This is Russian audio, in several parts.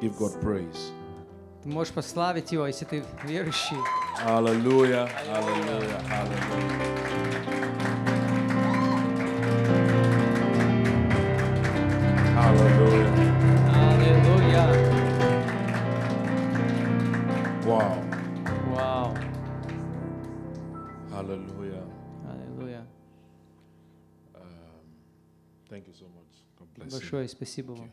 Give God praise. Ты можешь пославить Его, если ты верующий. Аллилуйя, аллилуйя, аллилуйя. Аллилуйя. Вау. Вау. Аллилуйя. Аллилуйя. Эм, thank you so much. God bless Большое you. спасибо вам.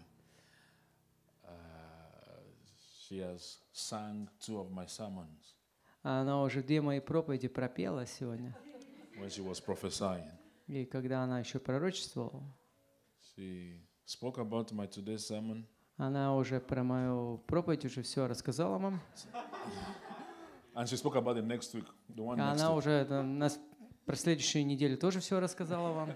She has sang two of my sermons. Она уже две мои проповеди пропела сегодня. When she was prophesying. И когда она еще пророчествовала. She spoke about my today's sermon. Она уже про мою проповедь уже все рассказала вам. And she spoke about the next week, the one Она next уже на, э, на, про следующую неделю тоже все рассказала вам.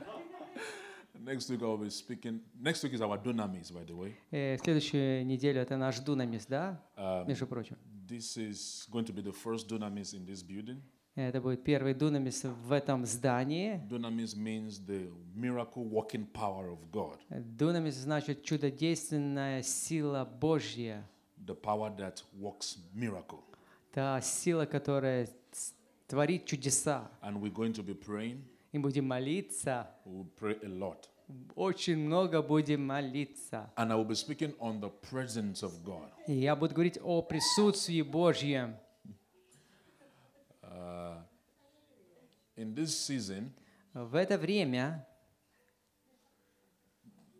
Next week I'll be speaking. Next week is our dunamis, by the way. Э, следующую неделю это наш дунамис, да? Um, Между прочим. This is going to be the first dunamis in this building. Это будет первый дунамис в этом здании. Dunamis means the miracle working power of God. Дунамис значит чудодейственная сила Божья. The power that works miracle. Та сила, которая творит чудеса. And we're going to be praying. И будем молиться. We'll pray a lot очень много будем молиться. And I will be speaking on the presence of God. И я буду говорить о присутствии Божьем. Uh, in this season, в это время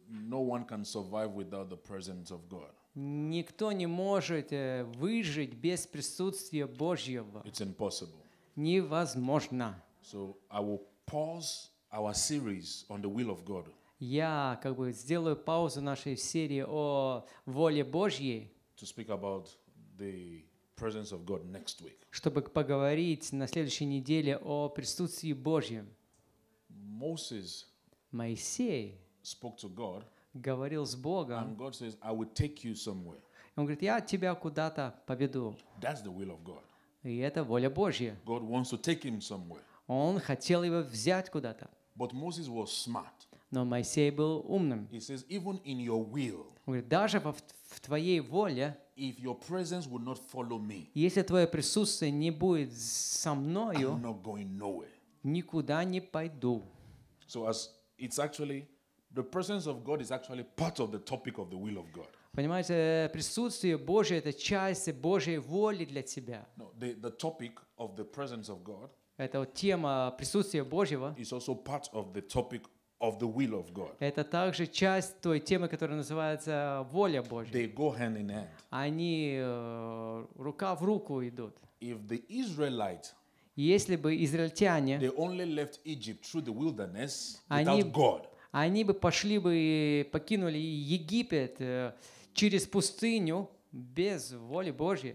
no one can survive without the presence of God. Никто не может выжить без присутствия Божьего. It's impossible. Невозможно. So I will pause our series on the will of God я как бы сделаю паузу нашей серии о воле Божьей, to speak about the presence of God next week. чтобы поговорить на следующей неделе о присутствии Божьем. Moses Моисей spoke to God, говорил с Богом. And God says, I will take you somewhere. Он говорит, я тебя куда-то поведу. That's the will of God. И это воля Божья. God wants to take him somewhere. Он хотел его взять куда-то. But Moses was smart. Но Моисей был умным. He says, even in your will, Он говорит, даже в, в твоей воле, if your presence will not follow me, если твое присутствие не будет со мною, I'm not going nowhere. никуда не пойду. So as it's actually the presence of God is actually part of the topic of the will of God. Понимаете, присутствие Божье – это часть Божьей воли для тебя. No, the, the topic of the presence of God это вот тема присутствия Божьего. Is also part of the topic of the will of God. Это также часть той темы, которая называется воля Божья. They go hand in hand. Они э, рука в руку идут. If the Israelites если бы израильтяне, they only left Egypt through the wilderness они, without God. они бы пошли бы и покинули Египет э, через пустыню без воли Божьей,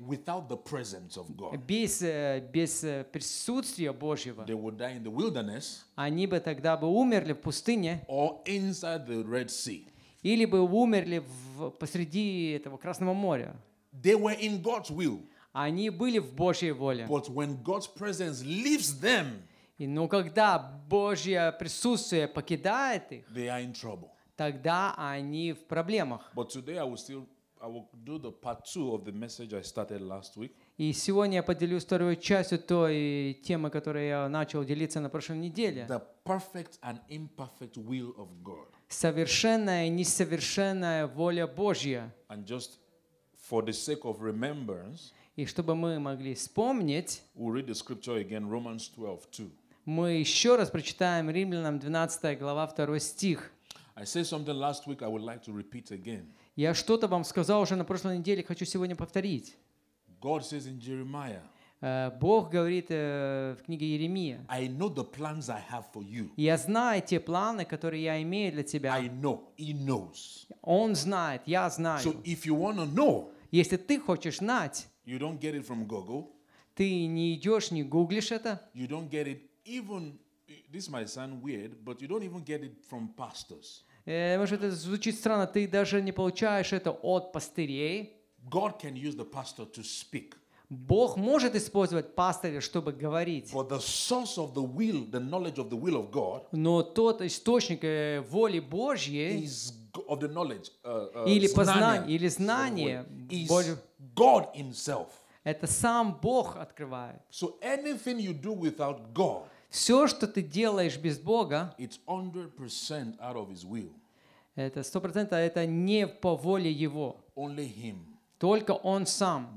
без, э, без э, присутствия Божьего, they would die in the wilderness, они бы тогда бы умерли в пустыне or inside the Red sea. или бы умерли в, посреди этого Красного моря. They were in God's will. Они были в Божьей воле. But when God's presence leaves them, и, но когда Божье присутствие покидает их, they are in trouble. тогда они в проблемах. But today I will still I will do the part two of the message I started last week. И сегодня я поделюсь второй частью той темы, которой я начал делиться на прошлой неделе. The perfect and imperfect will of God. Совершенная и несовершенная воля Божья. And just for the sake of remembrance, и чтобы мы могли вспомнить, we'll read the scripture again, Romans 12, 2. мы еще раз прочитаем Римлянам 12 глава 2 стих. I said something last week I would like to repeat again. Я что-то вам сказал уже на прошлой неделе, хочу сегодня повторить. God says in Jeremiah, Бог говорит в книге Еремия. I know the plans I have for you. Я знаю те планы, которые я имею для тебя. I know. He knows. Он знает, я знаю. So if you want to know, если ты хочешь знать, you don't get it from Google. Ты не идешь, не гуглишь это. You don't get it even this might sound weird, but you don't even get it from pastors. Э, может, это звучит странно, ты даже не получаешь это от пастырей. God can use the pastor to speak. Бог может использовать пастыря, чтобы говорить. но тот источник э, воли Божьей uh, uh, или познания, или знания Божьего, это сам Бог открывает. So anything you do without God, все, что ты делаешь без Бога, это сто процентов это не по воле Его. только Он сам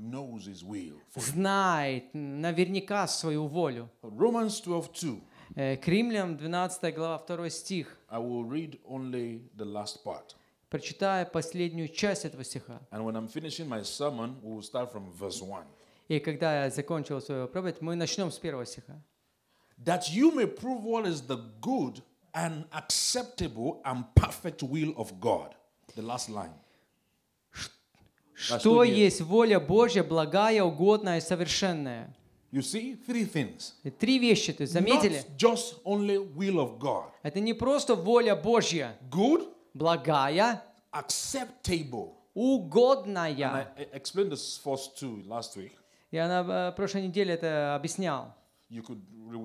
знает наверняка свою волю. Э, к Римлянам 12 глава 2 стих. I will read only the last part. Прочитая последнюю часть этого стиха. And when I'm my sermon, we will start from verse И когда я закончил свою проповедь, мы начнем с первого стиха. that you may prove what is the good and acceptable and perfect will of God. The last line. Что есть воля Божья, благая, угодная и совершенная. You see, three things. Три вещи, то есть заметили? Not just only will of God. Это не просто воля Божья. Good. Благая. Acceptable. Угодная. And I explained this first two last week. Я на э, прошлой неделе это объяснял you could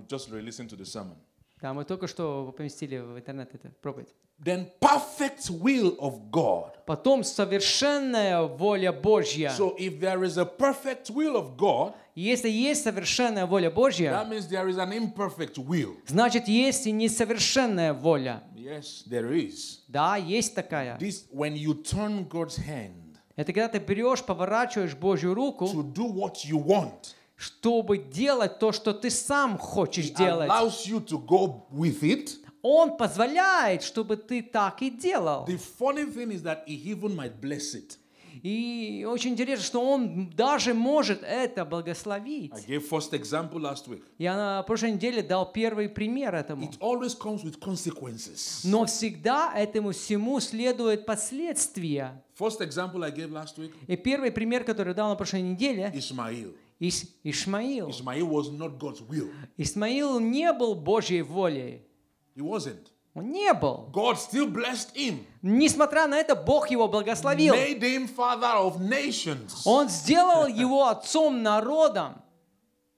just re-listen to the sermon. Да, мы только что поместили в интернет это проповедь. Then perfect will of God. Потом совершенная воля Божья. So if there is a perfect will of God, если есть совершенная воля Божья, that means there is an imperfect will. Значит, есть и несовершенная воля. Yes, there is. Да, есть такая. This, when you turn God's hand, это когда ты берешь, поворачиваешь Божью руку to do what you want чтобы делать то, что ты сам хочешь He делать. Allows you to go with it. Он позволяет, чтобы ты так и делал. The funny thing is that he even might bless it. И очень интересно, что он даже может это благословить. I gave first example last week. Я на прошлой неделе дал первый пример этому. It always comes with consequences. Но всегда этому всему следуют последствия. First example I gave last week. И первый пример, который я дал на прошлой неделе. Исмаил. Ис Ишмаил. Ismail was not God's will. Исмаил не был Божьей волей. He wasn't. Он не был. God still blessed him. Несмотря на это, Бог его благословил. Made him father of nations. Он сделал его отцом народом.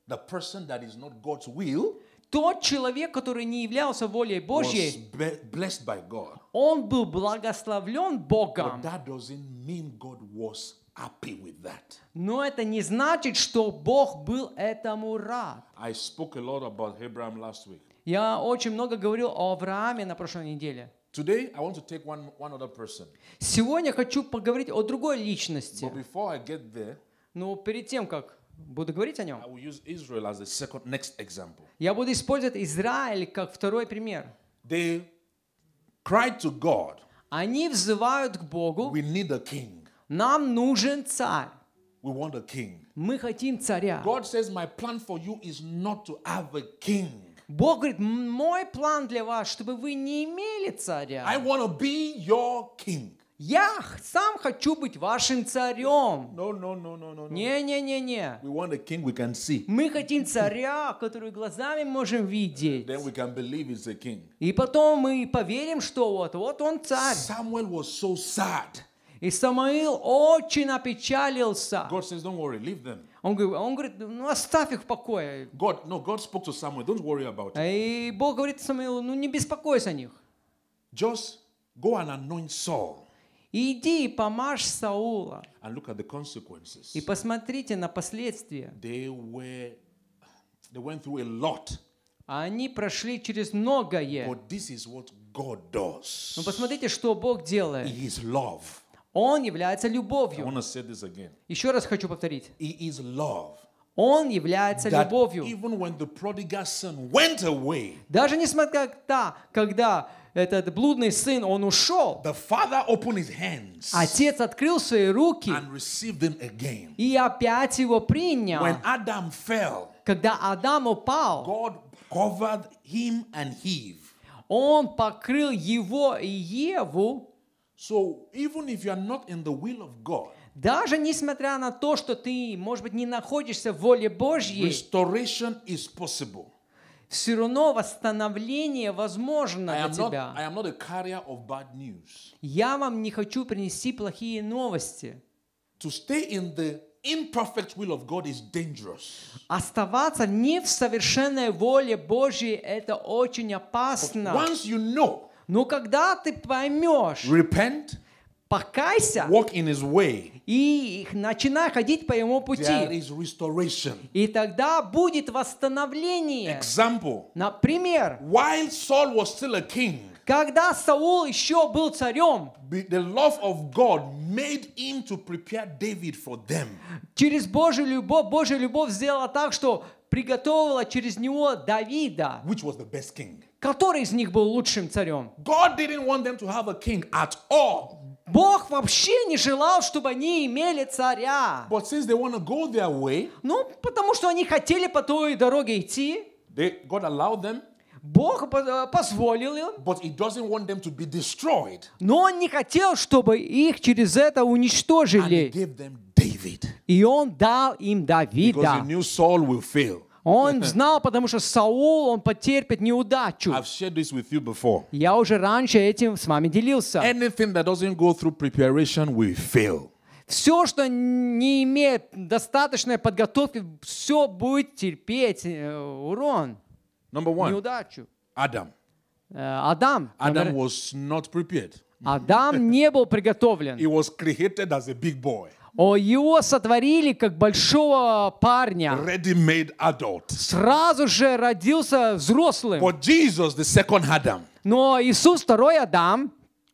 The person that is not God's will, тот человек, который не являлся волей Божьей, was blessed by God. он был благословлен Богом. But that doesn't mean God was happy with that. Но это не значит, что Бог был этому рад. I spoke a lot about Abraham last week. Я очень много говорил о Аврааме на прошлой неделе. Today I want to take one, one other person. Сегодня хочу поговорить о другой личности. But before I get there, но перед тем, как буду говорить о нем, I will use Israel as the second, next example. я буду использовать Израиль как второй пример. They cried to God. Они взывают к Богу. We need a king. Нам нужен царь. We want a king. Мы хотим царя. God says, my plan for you is not to have a king. Бог говорит, мой план для вас, чтобы вы не имели царя. I want to be your king. Я сам хочу быть вашим царем. No, no, no, no, no, Не, не, не, не. Мы хотим царя, который глазами можем видеть. Then we can believe it's a king. И потом мы поверим, что вот, вот он царь. Samuel was so sad. И Самаил очень опечалился. God says, don't worry, leave them. Он говорит, он говорит, ну оставь их в покое. God, no, God spoke to Samuel, don't worry about it. И Бог говорит Самуилу, ну не беспокойся о них. Just go and anoint Saul. Иди и помажь Саула. And look at the consequences. И посмотрите на последствия. They were, they went through a lot. Они прошли через многое. But this is what God does. Но ну, посмотрите, что Бог делает. is love. Он является любовью. Еще раз хочу повторить. Он является любовью. Даже несмотря на когда этот блудный сын, он ушел. Отец открыл свои руки и опять его принял. когда Адам упал, он покрыл его и Еву So even if you are not in the will of God, даже несмотря на то, что ты, может быть, не находишься в воле Божьей, restoration is Все равно восстановление возможно для тебя. Not, I of bad news. Я вам не хочу принести плохие новости. To stay in the imperfect will of God is dangerous. Оставаться не в совершенной воле Божьей это очень опасно. once you know но когда ты поймешь, repent, покайся, walk in his way, и начинай ходить по его пути, there is и тогда будет восстановление. Example. Например, while Saul was still a king, когда Саул еще был царем, the love of God made him to prepare David for them. Через Божью любовь, Божья любовь сделала так, что приготовила через него Давида, which was the best king Который из них был лучшим царем? Бог вообще не желал, чтобы они имели царя. But since they go their way, ну, потому что они хотели по той дороге идти. They, God allowed them. Бог э, позволил им. But he doesn't want them to be destroyed. Но он не хотел, чтобы их через это уничтожили. And he gave them David. И он дал им Давида. Because he knew Saul will fail. Он знал, потому что Саул, он потерпит неудачу. I've shared this with you before. Я уже раньше этим с вами делился. Anything that doesn't go through preparation will fail. Все, что не имеет достаточной подготовки, все будет терпеть э, урон, Number one, неудачу. Адам. Э, Адам. Адам was not prepared. Адам не был приготовлен. He was created as a big boy. О, его сотворили как большого парня. Ready-made adult. Сразу же родился взрослым. But Jesus, the second Adam. Но Иисус второй Адам.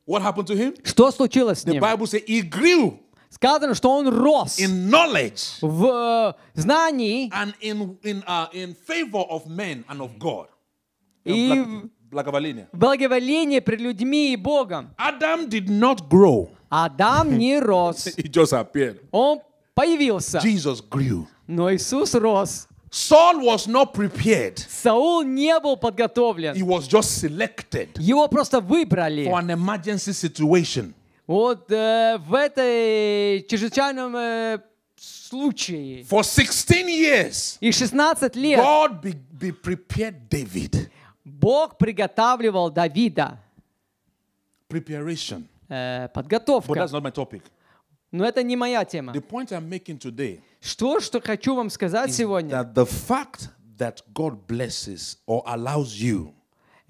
What happened to him? Что случилось с ним? The Bible says he grew. Сказано, что он рос in knowledge, в э, знании and in, in, uh, in favor of men and of God. и благоволение. благоволении пред людьми и Богом. Адам did not grow. Адам не рос. He just appeared. Он появился. Jesus grew. Но Иисус рос. Saul was not prepared. Саул не был подготовлен. He was just selected. Его просто выбрали. For an emergency situation. Вот э, в этой чрезвычайном э, случае. For 16 years. И 16 лет. God be, be prepared David. Бог приготавливал Давида. Preparation. Э, подготовка. But that's not my topic. Но это не моя тема. The point I'm making today что, что хочу вам сказать сегодня, that the fact that God blesses or allows you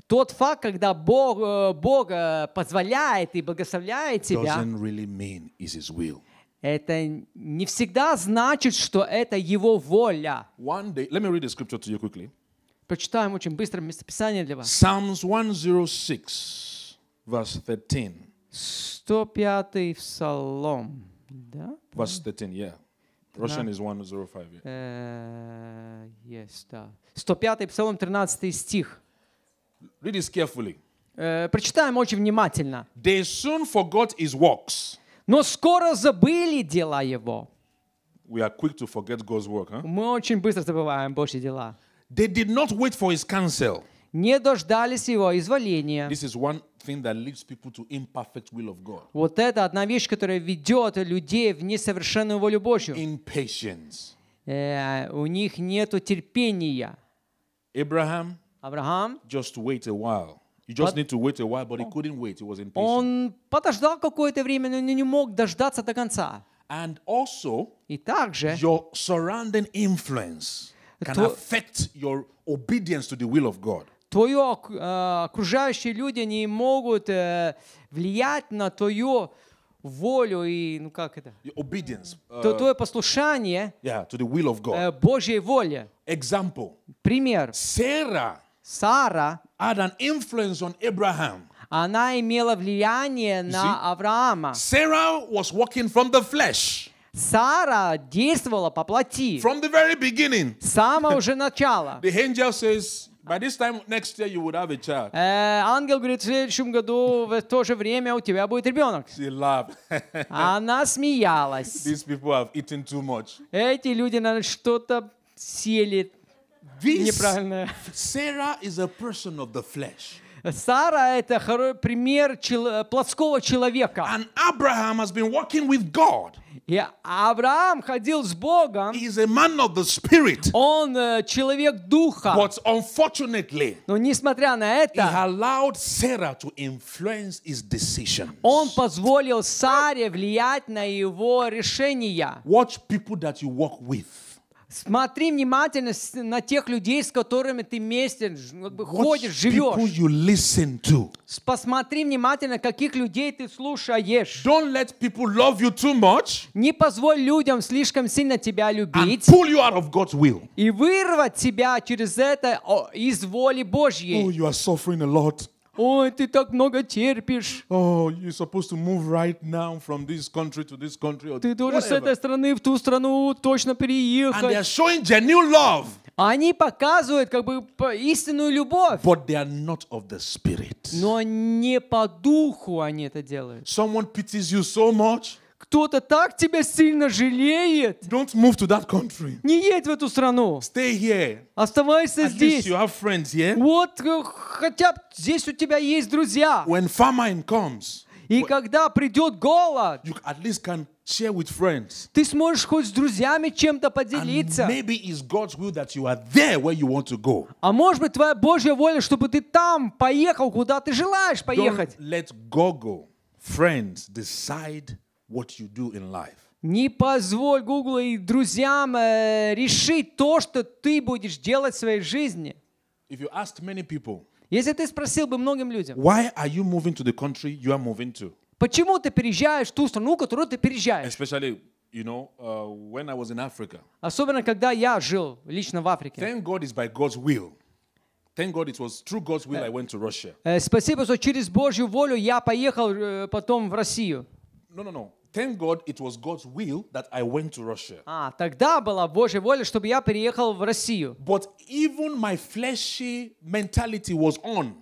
тот факт, когда Бог, э, Бог э, позволяет и благословляет тебя, really mean is his will. это не всегда значит, что это Его воля. One day, let me read the to you Прочитаем очень быстро местописание для вас. Psalms 106, verse 13. 105 псалом. Да? Verse 13, yeah. Russian is 105. Yeah. Uh, yes, да. 105 псалом, 13 стих. Read this carefully. Uh, прочитаем очень внимательно. They soon forgot his works. Но скоро забыли дела его. We are quick to forget God's work, huh? Мы очень быстро забываем Божьи дела. They did not wait for his counsel. Не дождались его изволения. This is one thing that leads people to imperfect will of God. Вот это одна вещь, которая ведет людей в несовершенную волю Божью. Impatience. у них нету терпения. Abraham. Авраам. Just wait a while. You just need to wait a while, but he couldn't wait. He was impatient. Он подождал какое-то время, но не мог дождаться до конца. And also, и также, your surrounding influence can affect your obedience to the will of God твое э, окружающие люди не могут э, влиять на твою волю и ну как это? Your obedience. То э, твое послушание. Yeah, to the will of God. Божьей воле. Example. Пример. Сара. Сара. Had an influence on Abraham. Она имела влияние на Авраама. Sarah was walking from the flesh. Сара действовала по плоти. From the very beginning. С самого же начала. The angel says, By this time next year you would have a child. Ангел говорит, в следующем году в то же время у тебя будет ребенок. She laughed. Она смеялась. These people have eaten too much. Эти люди, на что-то съели This неправильное. Sarah is a person of the flesh. Сара это пример плоского человека. And Abraham has been walking with God. И Авраам ходил с Богом. He is a man of the spirit. Он человек духа. But unfortunately, но несмотря на это, he allowed Sarah to influence his decisions. Он позволил Саре влиять на его решения. Watch people that you work with. Смотри внимательно на тех людей, с которыми ты вместе ну, ходишь, живешь. You listen to. Посмотри внимательно, каких людей ты слушаешь. Don't let people love you too much. Не позволь людям слишком сильно тебя любить. And pull you out of God's will. И вырвать тебя через это из воли Божьей. Oh, you are suffering a lot. Ой, ты так много терпишь. Oh, you're supposed to move right now from this country to this country. Or ты должен с этой страны в ту страну точно переехать. And they are showing genuine love. Они показывают как бы истинную любовь. But they are not of the spirit. Но не по духу они это делают. Someone pities you so much. Кто-то так тебя сильно жалеет. Don't move to that country. Не едь в эту страну. Stay here. Оставайся At здесь. Least you have friends yeah. Вот э, хотя бы здесь у тебя есть друзья. When famine comes, и когда придет голод, you at least can share with friends. Ты сможешь хоть с друзьями чем-то поделиться. maybe it's God's will that you are there where you want to go. А может быть твоя Божья воля, чтобы ты там поехал, куда ты желаешь поехать. Don't let go, friends, decide what you do in life. Не позволь Google и друзьям э, решить то, что ты будешь делать в своей жизни. If you asked many people, если ты спросил бы многим людям, why are you moving to the country you are moving to? Почему ты переезжаешь в ту страну, в которую ты переезжаешь? You know, uh, when I was in Africa. Особенно когда я жил лично в Африке. Thank God it's by God's will. Thank God it was through God's will I went to Russia. Э, спасибо, что через Божью волю я поехал э, потом в Россию. No, no, no thank God it was God's will that I went to Russia. А, тогда была Божья воля, чтобы я переехал в Россию. But even my fleshy mentality was on.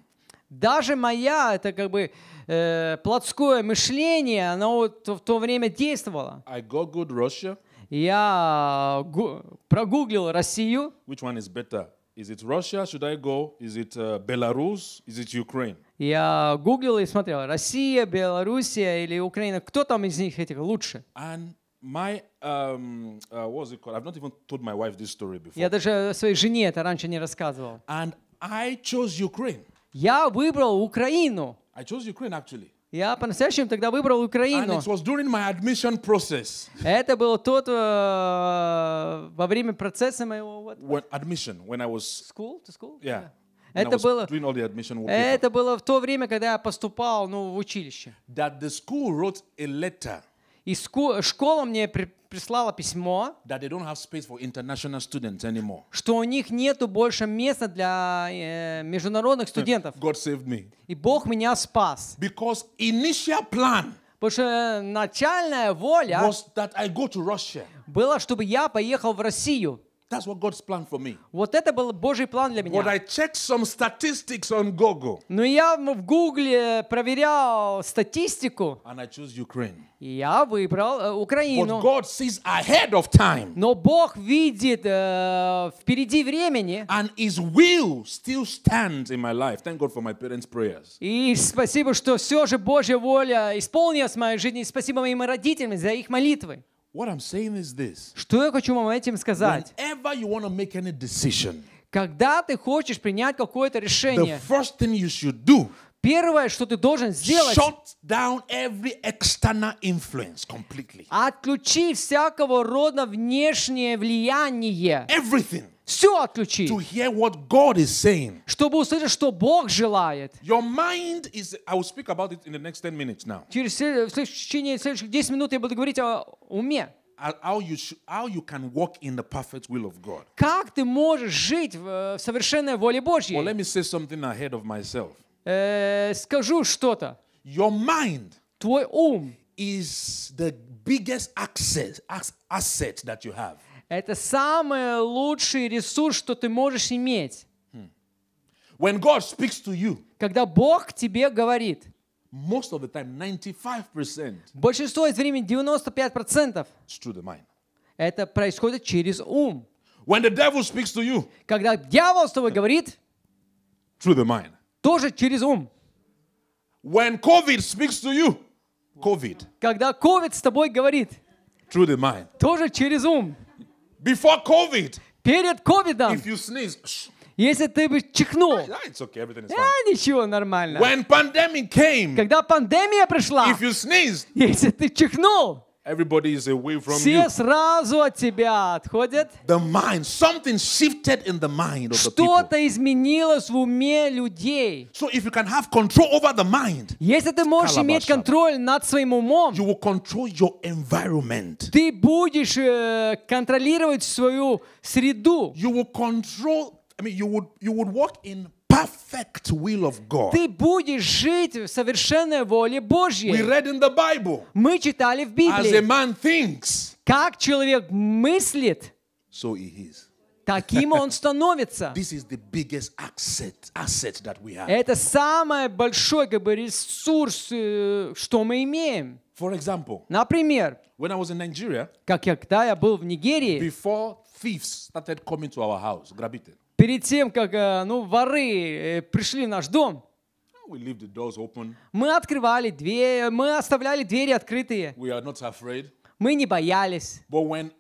Даже моя, это как бы э, плотское мышление, оно в, в то время действовало. I googled Russia. Я гу- прогуглил Россию. Which one is better? Is it Russia? Should I go? Is it uh, Belarus? Is it Ukraine? Я гуглил и смотрел, Россия, Белоруссия или Украина, кто там из них этих лучше? And my, um, uh, what's it called? I've not even told my wife this story before. Я даже своей жене это раньше не рассказывал. And I chose Ukraine. Я выбрал Украину. I chose Ukraine actually. Я по-настоящему тогда выбрал Украину. And it was during my admission process. Это было тот во время процесса моего what, when, admission when I was school to school. Yeah. yeah. Это было, это было в то время, когда я поступал ну, в училище. That the school wrote a letter. И школа мне прислала письмо, that they don't have space for international students anymore. что у них нету больше места для э, международных э, студентов. God saved me. И Бог меня спас. Because initial plan Потому что э, начальная воля was that I go to Russia. была, чтобы я поехал в Россию. That's what God's plan for me. Вот это был Божий план для меня. But I checked some statistics on Google. Но я в Гугле проверял статистику. And I chose Ukraine. И я выбрал э, Украину. But God sees ahead of time. Но Бог видит э, впереди времени. And His will still stands in my life. Thank God for my parents' prayers. И спасибо, что все же Божья воля исполнилась в моей жизни. И спасибо моим родителям за их молитвы. What I'm saying is this. Что я хочу вам этим сказать? Whenever you want to make any decision, когда ты хочешь принять какое-то решение, the first thing you should do, первое, что ты должен сделать, shut down every external influence completely. отключи всякого рода внешнее влияние. Everything. Все отключи. To hear what God is saying. Чтобы услышать, что Бог желает. Your mind is, I will speak about it in the next 10 minutes now. Через в течение следующих 10 минут я буду говорить о уме. How you, should, how you can walk in the perfect will of God. Как ты можешь жить в совершенной воле Божьей? Well, let me say something ahead of myself. Скажу что-то. Your mind. Твой ум. Is the biggest access, asset that you have. Это самый лучший ресурс, что ты можешь иметь. Hmm. When God speaks to you, когда Бог тебе говорит, most of the time, 95%, большинство из времени 95% it's это происходит через ум. When the devil speaks to you, когда дьявол с тобой говорит, through the mind. тоже через ум. When COVID speaks to you, COVID. Когда COVID с тобой говорит, through the mind. тоже через ум. Before COVID. Перед ковидом. If you sneeze, если ты бы чихнул, yeah, it's okay, everything is fine. Yeah, ничего, нормально. When pandemic came, когда пандемия пришла, if you sneezed, если ты чихнул, Everybody is away from Все you. сразу от тебя отходят. The mind, something shifted in the mind of the people. Что-то изменилось в уме людей. So if you can have control over the mind, если ты можешь иметь контроль над своим умом, you will control your environment. Ты будешь э, контролировать свою среду. You will control. I mean, you would you would walk in perfect will of God. Ты будешь жить в совершенной воле Божьей. We read in the Bible. Мы читали в Библии. As a man thinks. Как человек мыслит. So he is. Таким он становится. This is the biggest asset, asset that we have. Это самый большой как бы, ресурс, э, что мы имеем. For example, Например, when I was in Nigeria, как я, когда я был в Нигерии, before thieves started coming to our house, грабители, перед тем, как э, ну, воры э, пришли в наш дом, We leave the doors open. Мы открывали двери, мы оставляли двери открытые. We are not afraid. Мы не боялись. But when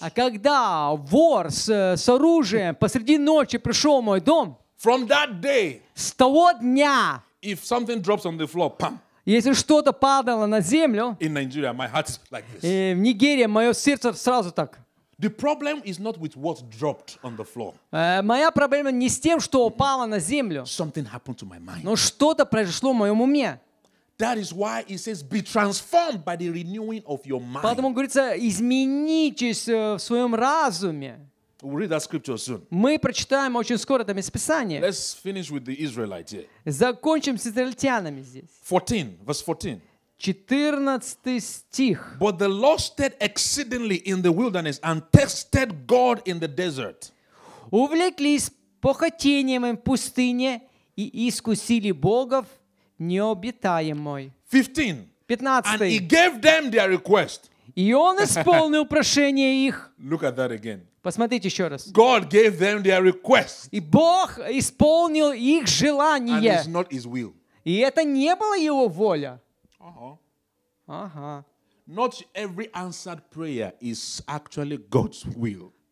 а когда вор с, э, с оружием посреди ночи пришел в мой дом, from that day, с того дня, if something drops on the floor, pam, если что-то падало на землю, in Nigeria, my heart's like this. в Нигерии мое сердце сразу так. The problem is not with what dropped on the floor. Моя проблема не с тем, что упало на землю. Something happened to my mind. Но что-то произошло в моем уме. That is why it says, be transformed by the renewing of your mind. Поэтому говорится, изменитесь в своем разуме. We'll read that scripture soon. Мы прочитаем очень скоро это местописание. Let's finish with the Israelites here. Закончим с израильтянами здесь. 14, verse 14. 14 стих. But the Lord stayed exceedingly in the wilderness and tested God in the desert. Увлеклись похотением им в пустыне и искусили Бога необитаемой. 15. 15. And he gave them their request. И он исполнил прошение их. Look at that again. Посмотрите еще раз. God gave them their request. И Бог исполнил их желание. And it's not his will. И это не была его воля.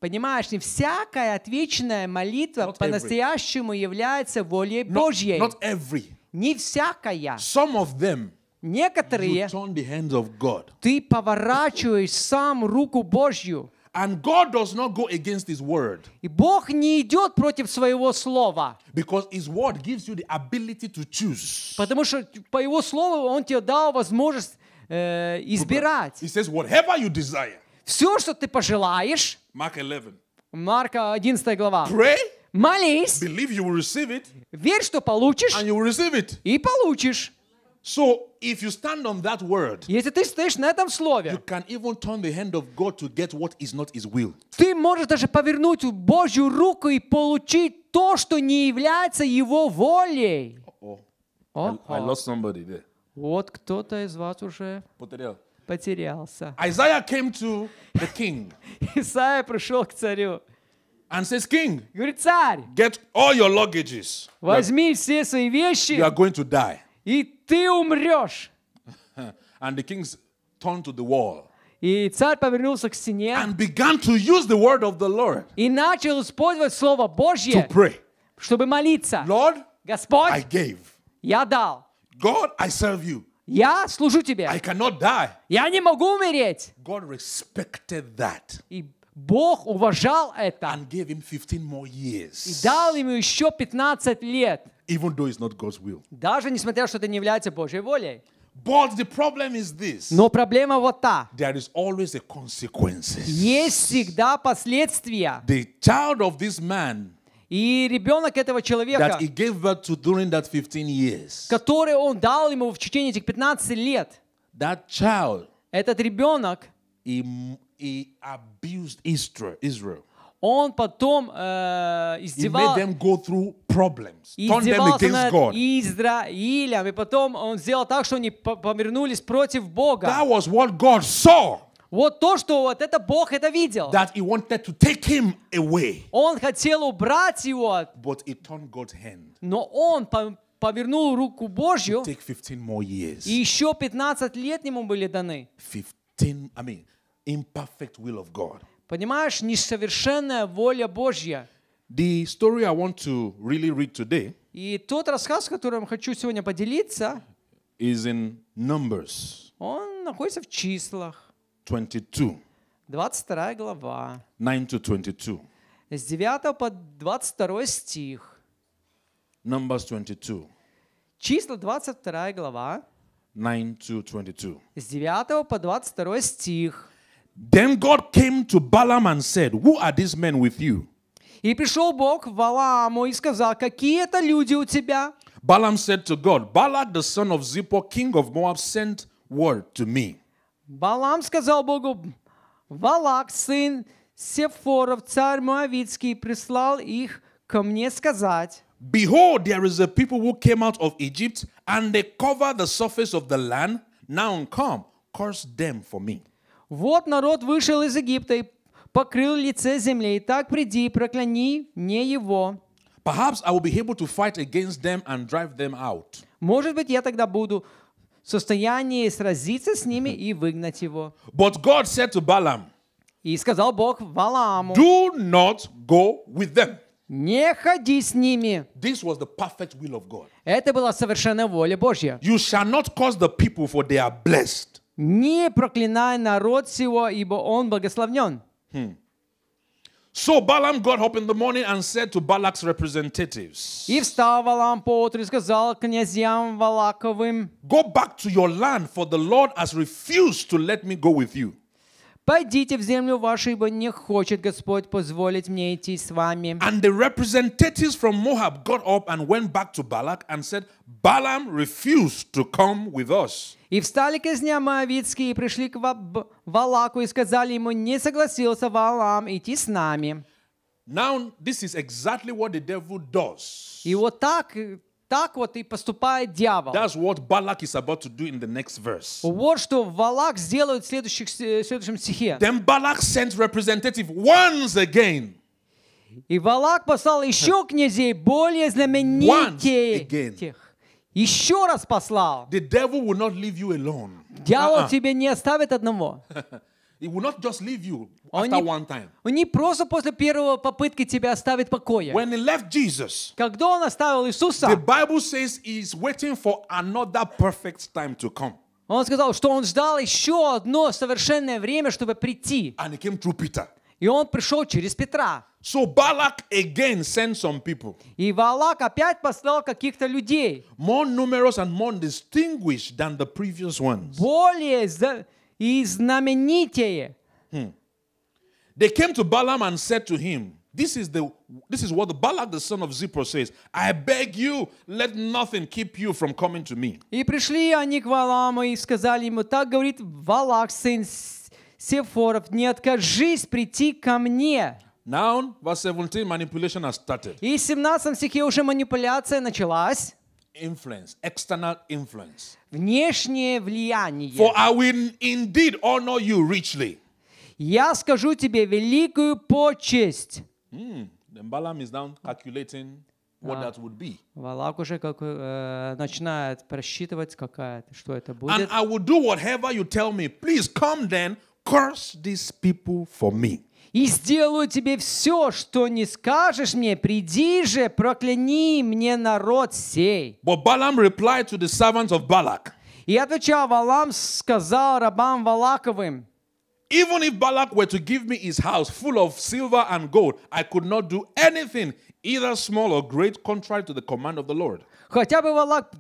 Понимаешь, не всякая отвеченная молитва по-настоящему является волей Божьей. Not every. Не всякая. Some of them Некоторые you turn the hands of God. ты поворачиваешь сам руку Божью. And God does not go against his word. И Бог не идет против своего слова. Because his word gives you the ability to choose. Потому что по его слову он тебе дал возможность э, избирать. He says whatever you desire. Все, что ты пожелаешь. Mark 11. Марка 11 глава. Pray. Молись. Believe you will receive it. Верь, что получишь. And you will receive it. И получишь. So if you stand on that word, если ты стоишь на этом слове, Ты можешь даже повернуть Божью руку и получить то, что не является Его волей. Oh, oh. I, I lost somebody there. Вот кто-то из вас уже потерял. потерялся. Isaiah came to the king. Исайя пришел к царю. And says, King, говорит, царь, get all your luggages. Возьми все свои вещи. You are going to die. И ты умрешь. And the kings turned to the wall. И царь повернулся к стене. And began to use the word of the Lord. И начал использовать слово Божье. To pray. Чтобы молиться. Lord, Господь, I gave. Я дал. God, I serve you. Я служу тебе. I cannot die. Я не могу умереть. God respected that. И Бог уважал это. And gave him 15 more years. И дал ему еще 15 лет even though it's not God's will. Даже несмотря, что это не является Божьей волей. But the problem is this. Но проблема вот та. There is always a consequences. Есть всегда последствия. The child of this man и ребенок этого человека, that he gave birth to during that 15 years, который он дал ему в течение этих 15 лет, that child, этот ребенок, he, he abused Israel. Он потом э, издевал, problems, издевался над God. Израилем, и потом он сделал так, что они повернулись против Бога. That was what God saw. Вот то, что вот это Бог это видел. That he wanted to take him away. Он хотел убрать его. But it turned God's hand. Но он повернул руку Божью. Take 15 more years. И еще 15 лет ему были даны. 15, I mean, imperfect will of God. Понимаешь, несовершенная воля Божья. The story I want to really read today И тот рассказ, которым хочу сегодня поделиться, is in Numbers он находится в числах. 22. 22 глава. 9 to 22. С 9 по 22 стих. Numbers 22. Числа 22 глава. 9 to 22. С 9 по 22 стих. Then God came to Balaam and said, Who are these men with you? И пришел Бог к Валааму и сказал, какие это люди у тебя? Balaam said to God, Balak the son of Zippor, king of Moab, sent word to me. Балам сказал Богу, Валак, сын Сефоров, царь Моавицкий, прислал их ко мне сказать, Behold, there is a people who came out of Egypt, and they cover the surface of the land. Now come, curse them for me. Вот народ вышел из Египта и покрыл лице земли. Так приди, прокляни не его. Может быть, я тогда буду в состоянии сразиться с ними и выгнать его. But God said to Balaam, и сказал Бог Валааму, Do not go with them. Не ходи с ними. This was the perfect will of God. Это была совершенная воля Божья. You shall not cause the people for they are blessed. Не проклинай народ сего, ибо он благословлен. Hmm. So Balaam got up in the morning and said to Balak's representatives, Go back to your land, for the Lord has refused to let me go with you. «Пойдите в землю вашу, ибо не хочет Господь позволить мне идти с вами». And the representatives from Moab got up and went back to Balak and said, Balaam refused to come with us. И встали князья Моавитские и пришли к Валаку и сказали ему, не согласился Валам идти с нами. Now, this is exactly what the devil does. И вот так э, так вот и поступает дьявол. That's what Balak is about to do in the next verse. Вот что Валак сделает в, э, в следующем стихе. Then Balak sent representative once again. И Валак послал еще князей более знаменитых. Еще раз послал. The devil will not leave you alone. Дьявол uh -uh. тебе не оставит одного. It will not just leave you он after не, one time. Он не просто после первого попытки тебя оставит покоя. When he left Jesus, когда он оставил Иисуса, the Bible says he is waiting for another perfect time to come. Он сказал, что он ждал еще одно совершенное время, чтобы прийти. And he came through Peter. И он пришел через Петра. So Balak again sent some people. И Валак опять послал каких-то людей. More numerous and more distinguished than the previous ones. Более и знаменитее. They came to Balaam and said to him, this is, the, this is what Balak the son of Zippor says. I beg you, let nothing keep you from coming to me. И пришли они к Валаму и сказали ему, так говорит Валак, сын Сефоров, не откажись прийти ко мне. Now, verse 17, manipulation has started. И в 17 стихе уже манипуляция началась. influence, external influence. Внешнее влияние. For I will indeed honor you richly. Я скажу тебе великую почесть. Mm, then Balaam is now calculating what that would be. Валак уже как, э, начинает просчитывать, какая, что это будет. And I will do whatever you tell me. Please come then, curse these people for me. и сделаю тебе все, что не скажешь мне, приди же, прокляни мне народ сей». But Balaam replied to the servants of Balak. И отвечал Валам, сказал рабам Валаковым, Even if Balak were to give me his house full of silver and gold, I could not do anything, either small or great, contrary to the command of the Lord. Хотя бы Валак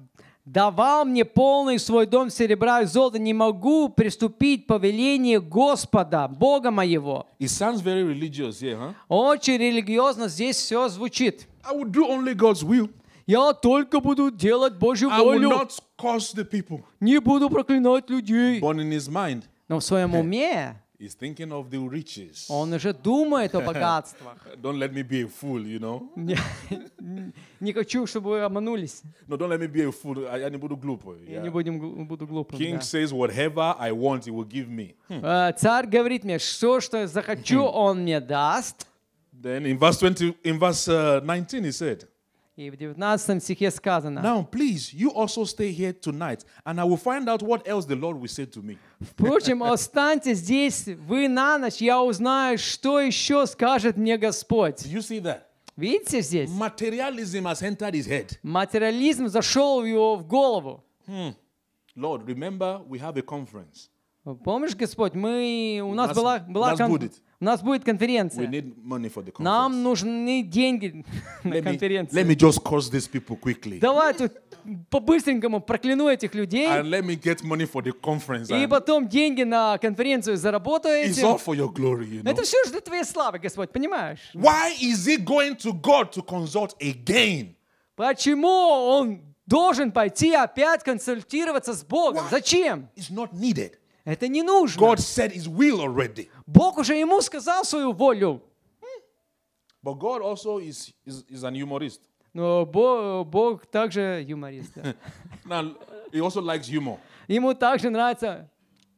давал мне полный свой дом серебра и золота, не могу приступить повелению Господа, Бога моего. here, huh? Очень религиозно здесь все звучит. I will do only God's will. Я только буду делать Божью волю. not curse the people. Не буду проклинать людей. But Но в своем уме He's thinking of the riches. Он уже думает о богатствах. Don't let me be a fool, you know. Не хочу, чтобы вы обманулись. No, don't let me be a fool. Я не буду глупым. Я не будем буду глупым. King says whatever I want, he will give me. Царь говорит мне, что что я захочу, он мне даст. Then in verse 20, in verse 19, he said. И в 19 стихе сказано. Now, please, you also stay here tonight, and I will find out what else the Lord will say to me. Впрочем, останьте здесь вы на ночь, я узнаю, что еще скажет мне Господь. Do you see that? Видите здесь? Materialism has entered his head. Материализм зашел в его в голову. Hmm. Lord, remember we have a conference. Помнишь, Господь, мы, у нас, нас была, была нас кон... будет. у нас будет конференция. We need money for the Нам нужны деньги на конференцию. Let me just curse these people quickly. Давай по-быстренькому прокляну этих людей. And let me get money for the conference. И потом деньги на конференцию заработаю It's all for your glory, you know? Это все же для твоей славы, Господь, понимаешь? Why is he going to God to consult again? Почему он должен пойти опять консультироваться с Богом? Why? Зачем? It's not needed. Это не нужно. God said his will already. Бог уже ему сказал свою волю. But God also is, is, is an humorist. Но Бог, Бог также юморист. Да. Now, he also likes humor. Ему также нравится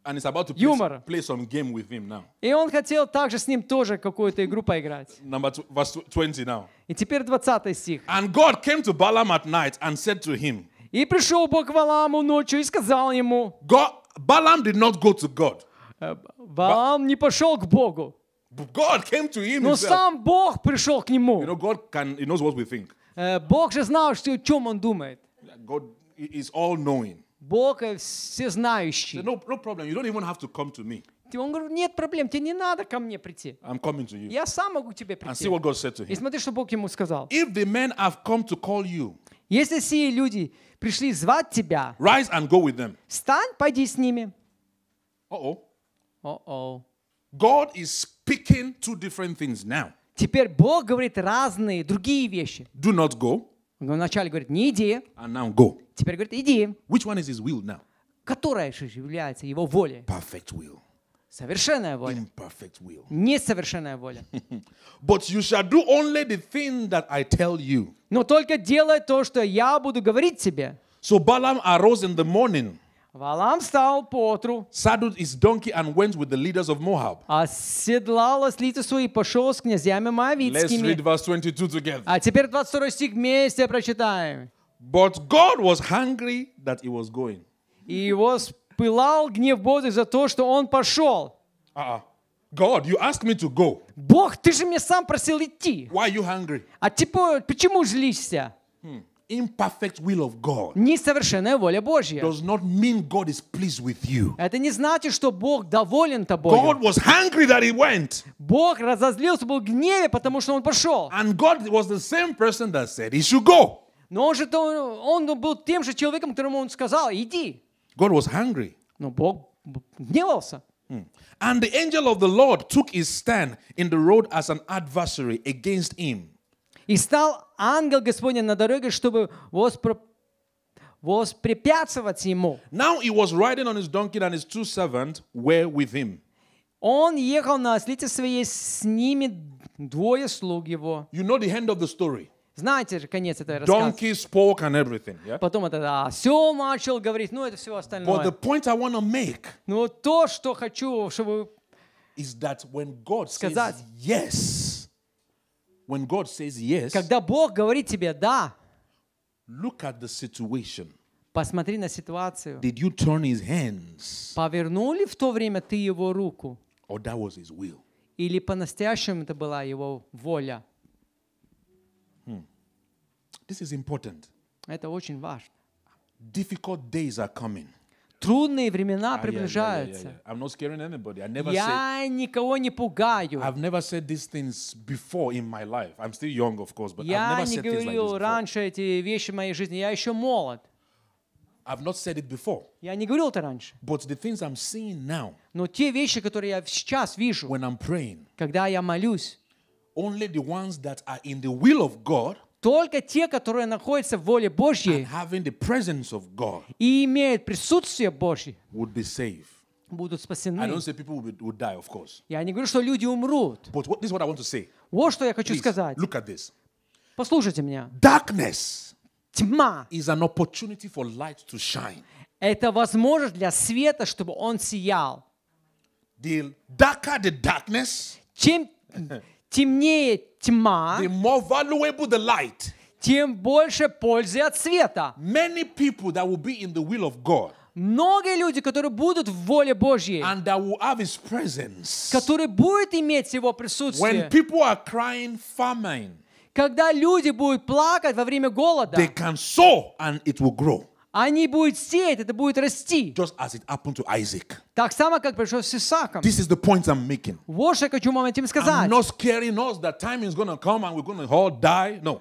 And it's about to play, юмор. Play some game with him now. И он хотел также с ним тоже какую-то игру поиграть. Number two, verse 20 now. И теперь 20 стих. And God came to Balaam at night and said to him, и пришел Бог к Валаму ночью и сказал ему, God, Balaam did not go to God. Валам не пошел к Богу. God came to him Но himself. сам Бог пришел к нему. You know, God can, he knows what we think. Бог же знал, что, о чем он думает. God is all knowing. Бог всезнающий. No, no problem. You don't even have to come to me. Он говорит, нет проблем, тебе не надо ко мне прийти. I'm coming to you. Я сам могу к тебе прийти. And see what God said to him. И смотри, что Бог ему сказал. If the men have come to call you, если сие люди пришли звать тебя, rise and go with them. Встань, пойди с ними. Uh-oh. Теперь Бог говорит разные, другие вещи. Do not go. Он вначале говорит, не иди. And now go. Теперь говорит, иди. Which one is his will now? Которая же является его волей? Perfect will. Совершенная воля. Imperfect will. Несовершенная воля. But you shall do only the thing that I tell you. Но только делай то, что я буду говорить тебе. So Balaam arose in the morning. Валам встал по утру. Saddled his donkey and went with the leaders of Moab. Оседлал ослицу свою и пошел с князьями моавитскими. Let's read verse 22 together. А теперь 22 стих вместе прочитаем. But God was hungry that he was going. И его пылал гнев Божий за то, что он пошел. Uh-uh. God, you asked me to go. Бог, ты же мне сам просил идти. Why are you hungry? А типа, почему злишься? Hmm. Imperfect will of God Несовершенная воля Божья. Does not mean God is pleased with you. Это не значит, что Бог доволен тобой. God was hungry that he went. Бог разозлился, был в гневе, потому что он пошел. And God was the same person that said he should go. Но он же он был тем же человеком, которому он сказал, иди. God was hungry. Но Бог гневался. And the angel of the Lord took his stand in the road as an adversary against him. И стал ангел Господень на дороге, чтобы воспро... воспрепятствовать ему. Now he was riding on his donkey and his two servants were with him. Он ехал на ослице своей, с ними двое слуг его. You know the end of the story. Знаете же конец этой рассказки. Donkey spoke and everything. Yeah? Потом это да, все начал говорить, ну это все остальное. But the point I want to make. Но ну, то, что хочу, чтобы is that when God сказать, says yes, when God says yes, когда Бог говорит тебе да, look at the situation. Посмотри на ситуацию. Did you turn his hands? Повернули в то время ты его руку? Or that was his will? Или по-настоящему это была его воля? This is important. Это очень важно. Difficult days are coming. Трудные времена ah, приближаются. Yeah, yeah, yeah, I'm not scaring anybody. I never я said, никого не пугаю. I've never said these things before in my life. I'm still young, of course, but я I've never не говорил like раньше эти вещи в моей жизни. Я еще молод. I've not said it before. Я не говорил это раньше. But the things I'm seeing now, Но те вещи, которые я сейчас вижу, when I'm praying, когда я молюсь, only the ones that are in the will of God, только те, которые находятся в воле Божьей и имеют присутствие Божье, будут спасены. Я не говорю, что люди умрут. Вот что я хочу сказать. Послушайте меня. Тьма это возможность для света, чтобы он сиял. The darker the darkness, чем темнее тьма, the more valuable the light. тем больше пользы от света. Many people that will be in the will of God. Многие люди, которые будут в воле Божьей, and that will have his presence. которые будут иметь Его присутствие, When people are crying famine, когда люди будут плакать во время голода, they can sow and it will grow. Они будут сеять, это будет расти. Just as it to Isaac. Так само, как пришло с Исааком. This is the point I'm making. Вот что я хочу вам этим сказать.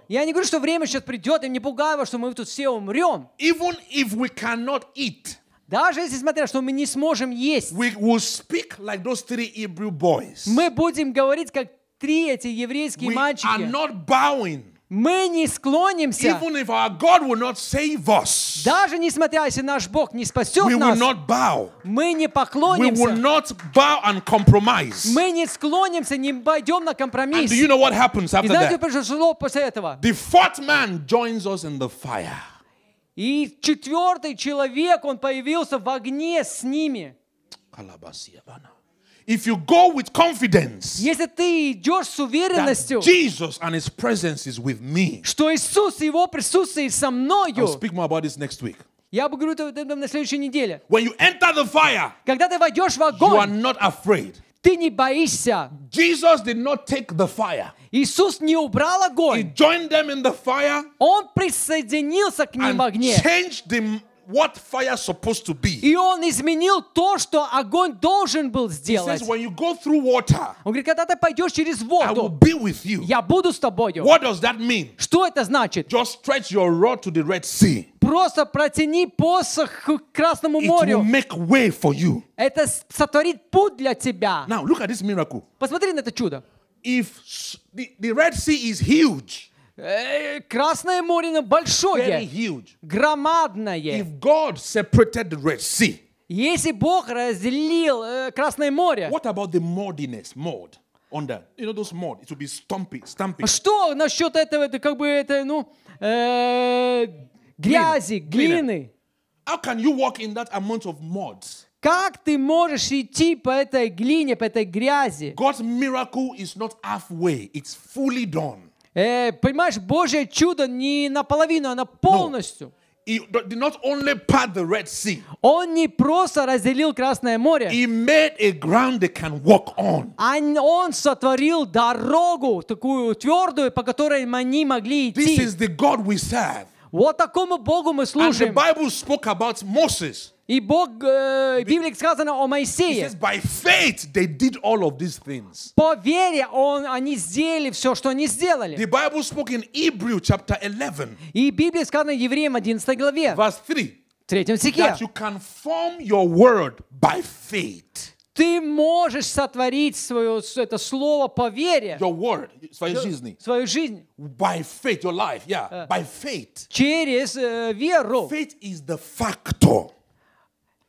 Я не говорю, что время сейчас придет, и не пугаю вас, что мы тут все умрем. Even if we cannot eat. Даже если смотря, что мы не сможем есть. We will speak like those three Hebrew boys. Мы будем говорить, как три эти еврейские we мальчики. Are not bowing мы не склонимся. Even if our God will not save us, даже несмотря, если наш Бог не спасет we нас, not bow. мы не поклонимся. We will not bow and compromise. Мы не склонимся, не пойдем на компромисс. And you know what happens after И знаете, что что после этого? The fourth man joins us in the fire. И четвертый человек, он появился в огне с ними. Калабасия if you go with confidence, если ты идешь с уверенностью, Jesus and His presence is with me, что Иисус и Его присутствие со мною, I'll speak more about this next week. Я буду говорить об этом на следующей неделе. When you enter the fire, когда ты войдешь в огонь, you are not afraid. Ты не боишься. Jesus did not take the fire. Иисус не убрал огонь. He joined them in the fire. Он присоединился к ним в огне. Changed the what fire supposed to be. И он изменил то, что огонь должен был сделать. He says, when you go through water, он говорит, когда ты пойдешь через воду, I will be with you. я буду с тобою. What does that mean? Что это значит? Just stretch your rod to the Red Sea. Просто протяни посох к Красному морю. It will make way for you. Это сотворит путь для тебя. Now look at this miracle. Посмотри на это чудо. If the, the Red Sea is huge, Красное море на большое, громадное. If God separated the Red Sea, если Бог разделил э, Красное море, what about the mudiness, mud? Under, you know those mud, it will be stumpy, stumpy. Что насчет этого, это как бы это, ну, э, грязи, глины? How can you walk in that amount of mud? Как ты можешь идти по этой глине, по этой грязи? God's miracle is not halfway, it's fully done. Э, понимаешь, Божье чудо не наполовину, а на полностью. No. He did not only part the Red Sea. Он не просто разделил Красное море. He made a ground they can walk on. Он сотворил дорогу такую твердую, по которой они могли идти. This is the God we serve. Вот такому Богу мы служим. And the Bible spoke about Moses. И Бог, э, Библия сказано о Моисее. Says, By faith they did all of these things. По вере он, они сделали все, что они сделали. The Bible spoke in Hebrew chapter 11. И Библия сказана Евреям 11 главе. Verse 3. Третьем стихе. That you can form your word by faith. Ты можешь сотворить свое это слово по вере. Your word, свою жизнь. Свою жизнь. By faith, your life, yeah, э. by faith. Через э, веру. Faith is the factor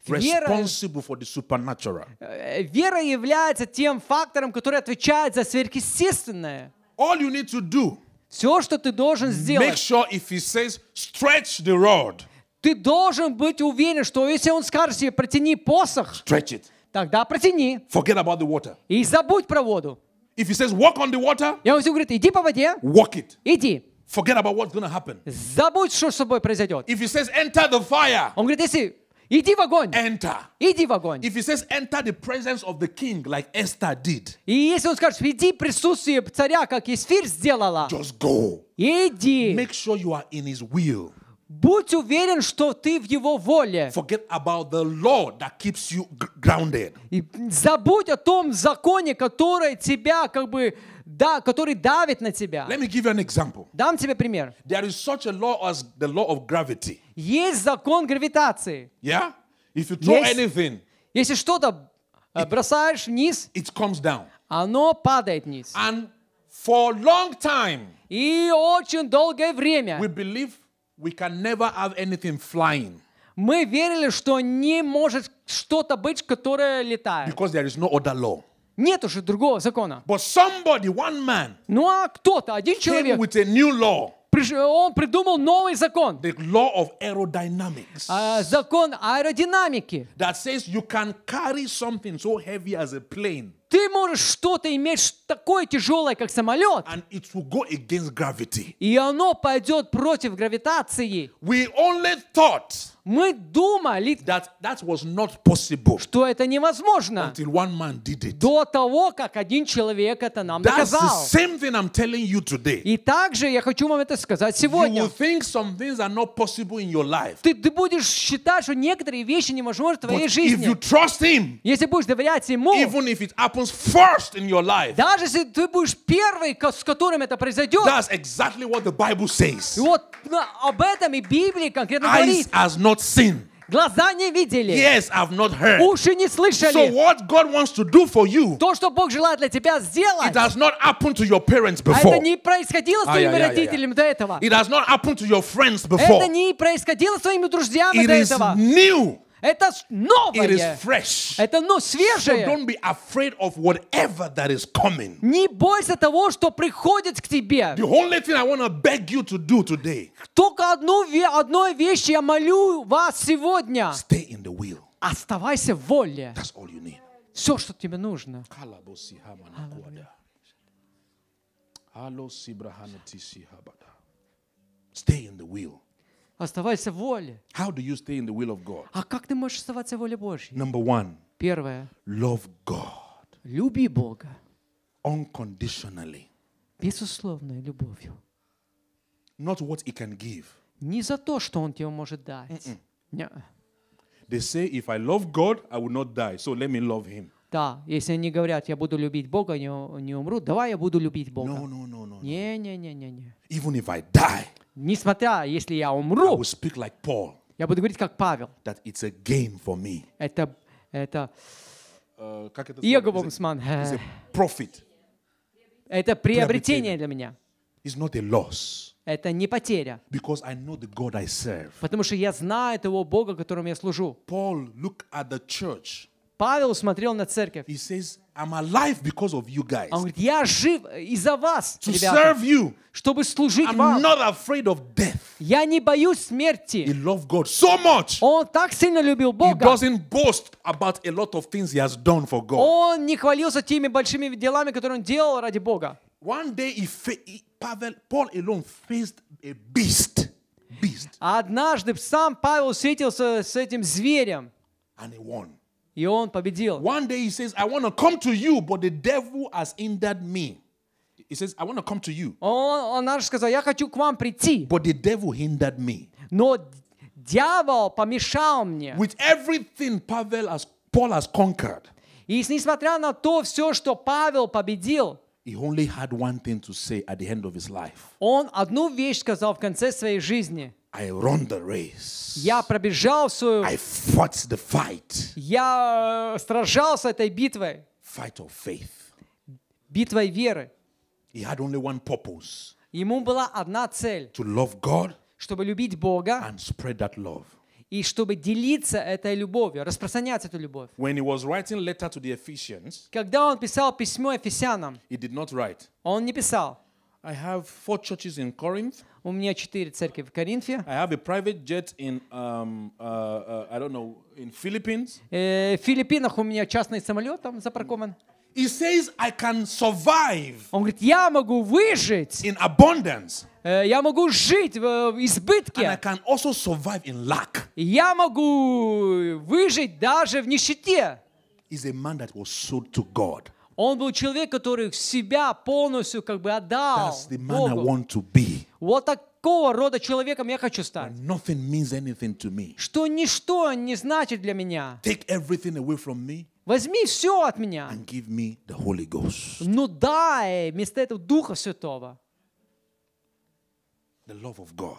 вера, э, вера является тем фактором, который отвечает за сверхъестественное. All you need to do, все, что ты должен сделать, make sure if he says, stretch the rod, ты должен быть уверен, что если он скажет тебе, протяни посох, stretch it. тогда протяни. Forget about the water. И забудь про воду. If he says, walk on the water, и он говорит, иди по воде, walk it. иди. Forget about what's going happen. Забудь, что с тобой произойдет. If he says, enter the fire, он говорит, если Иди в огонь. Enter. Иди в огонь. If he says enter the presence of the king, like Esther did. И если он скажет, иди в присутствие царя, как Есфирь сделала. Just go. Иди. Make sure you are in his will. Будь уверен, что ты в Его воле. Forget about the law that keeps you grounded. И забудь о том законе, который тебя как бы да, который давит на тебя. Let me give you an example. Дам тебе пример. There is such a law as the law of gravity. Есть закон гравитации. Yeah? If you throw если, anything, если что-то бросаешь вниз, it comes down. оно падает вниз. And for long time, и очень долгое время we believe we can never have anything flying. Мы верили, что не может что-то быть, которое летает. Because there is no other law. Нет уже другого закона. But somebody, one man, ну а кто-то, один человек, with a new law. он придумал новый закон. The law of aerodynamics. Uh, закон аэродинамики. That says you can carry something so heavy as a plane. Ты можешь что-то иметь такое тяжелое, как самолет. And it will go against gravity. И оно пойдет против гравитации. We only thought мы думали, that, that was not possible что это невозможно until one man did it. до того, как один человек это нам That's доказал. The same thing I'm telling you today. И также я хочу вам это сказать сегодня. You will think some things are not possible in your life. Ты, ты будешь считать, что некоторые вещи невозможны в твоей But жизни. If you trust him, если будешь доверять ему, even if it happens first in your life, даже если ты будешь первый, с которым это произойдет, that's exactly what the Bible says. И вот об этом и Библия конкретно говорит. Has not not seen. Глаза не видели. Yes, I've not heard. Уши не слышали. So what God wants to do for you, то, что Бог желает для тебя сделать, it has not happened to your parents before. это не происходило с твоими родителями до этого. It has not happened to your friends before. Это не происходило с твоими друзьями it до is этого. New. Это новое. It is fresh. Это ну, свежее. So don't be afraid of whatever that is coming. Не бойся того, что приходит к тебе. The only thing I want to beg you to do today. Только одну одной вещи я молю вас сегодня. Stay in the will. Оставайся в воле. That's all you need. Все, что тебе нужно. Stay in the will. Оставайся в воле. How do you stay in the will of God? А как ты можешь оставаться в воле Божьей? Number one. Первое. Love God. Люби Бога. Unconditionally. Безусловной любовью. Not what he can give. Не за то, что он тебе может дать. Нет. They say, if I love God, I will not die. So let me love him. Да, если они говорят, я буду любить Бога, не, не умру, давай я буду любить Бога. No, no, no, no, не, не, не, не, не. Even if I die, несмотря, если я I умру, will speak like Paul. я буду говорить как Павел. That it's a game for me. Это, это Э, как это слово? It's Это приобретение для меня. It's not a loss Это не потеря. because I know the God I serve. Потому что я знаю того Бога, которому я служу. Paul looked at the church. Павел смотрел на церковь. He says, I'm alive because of you guys. Он говорит, я жив э, из-за вас, to ребята, serve you. чтобы служить I'm вам. Not afraid of death. Я не боюсь смерти. He loved God so much. Он так сильно любил Бога. Он не хвалился теми большими делами, которые он делал ради Бога. One day he, he Pavel, Paul alone faced a beast. beast. Однажды сам Павел встретился с этим зверем. And he won. И он победил. One day he says, I want to come to you, but the devil has hindered me. He says, I want to come to you. Он, он сказал, я хочу к вам прийти. But the devil hindered me. Но дьявол помешал мне. With everything Pavel has, Paul has conquered. И несмотря на то все, что Павел победил, He only had one thing to say at the end of his life. Он одну вещь сказал в конце своей жизни. I run the race. Я пробежал свою... I fought the fight. Я э, сражался этой битвой. Fight of faith. Битвой веры. He had only one purpose. Ему была одна цель. To love God. Чтобы любить Бога. And spread that love и чтобы делиться этой любовью, распространять эту любовь. When he was writing letter to the Ephesians, Когда он писал письмо Ефесянам, he did not write. он не писал. I have four churches in Corinth. У меня четыре церкви в Коринфе. I have a private jet in, um, uh, uh, I don't know, in Philippines. Э, в Филиппинах у меня частный самолет там запаркован. He says, I can survive. Он говорит, я могу выжить. In abundance. Э, я могу жить в избытке. And I can also survive in lack. Я могу выжить даже в нищете. Is a man that was sold to God. Он был человек, который себя полностью как бы отдал That's the man Богу. I want to be. Вот такого рода человеком я хочу стать. nothing means anything to me. Что ничто не значит для меня. Take everything away from me. Возьми все от меня. And give me the Holy Ghost. Но ну дай вместо этого Духа Святого. The love of God.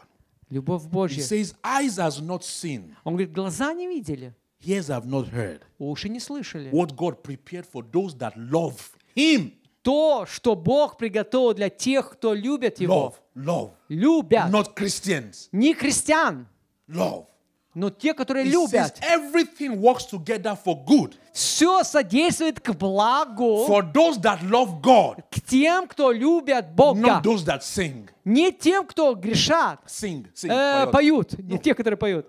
Любовь Божья. He says, Eyes has not seen. Он говорит, глаза не видели. Ears have not heard. Уши не слышали. What God prepared for those that love Him. То, что Бог приготовил для тех, кто любит Его. Love, love. Любят. Not Christians. Не христиан. Love. Но те, которые It любят. Says everything works together for good. Все содействует к благу. For those that love God. К тем, кто любят Бога. Not those that sing. Не тем, кто грешат. Sing, sing, э, поют. No. Не те, которые поют.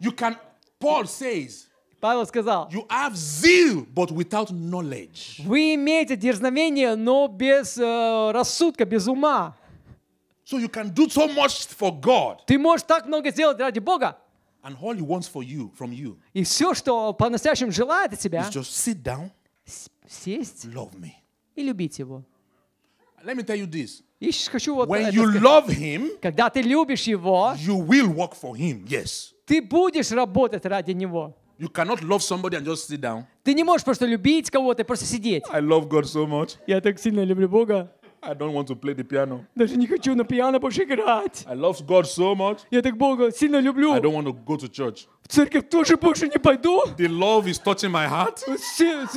You can Paul says, Павел сказал, you have zeal, but without knowledge. вы имеете дерзновение, но без э, рассудка, без ума. So you can do so much for God. Ты можешь так много сделать ради Бога. And all he wants for you, from you, И все, что по-настоящему желает от тебя, just sit down, сесть love me. и любить Его. Let me tell you this. И хочу вот When это you сказать. love him, Когда ты любишь Его, you will work for him, yes. Ты будешь работать ради Него. You cannot love somebody and just sit down. Ты не можешь просто любить кого-то и просто сидеть. I love God so much. Я так сильно люблю Бога. I don't want to play the piano. Даже не хочу на пиано больше играть. I love God so much. Я так Бога сильно люблю. I don't want to go to church. В церковь тоже больше не пойду. The love is touching my heart.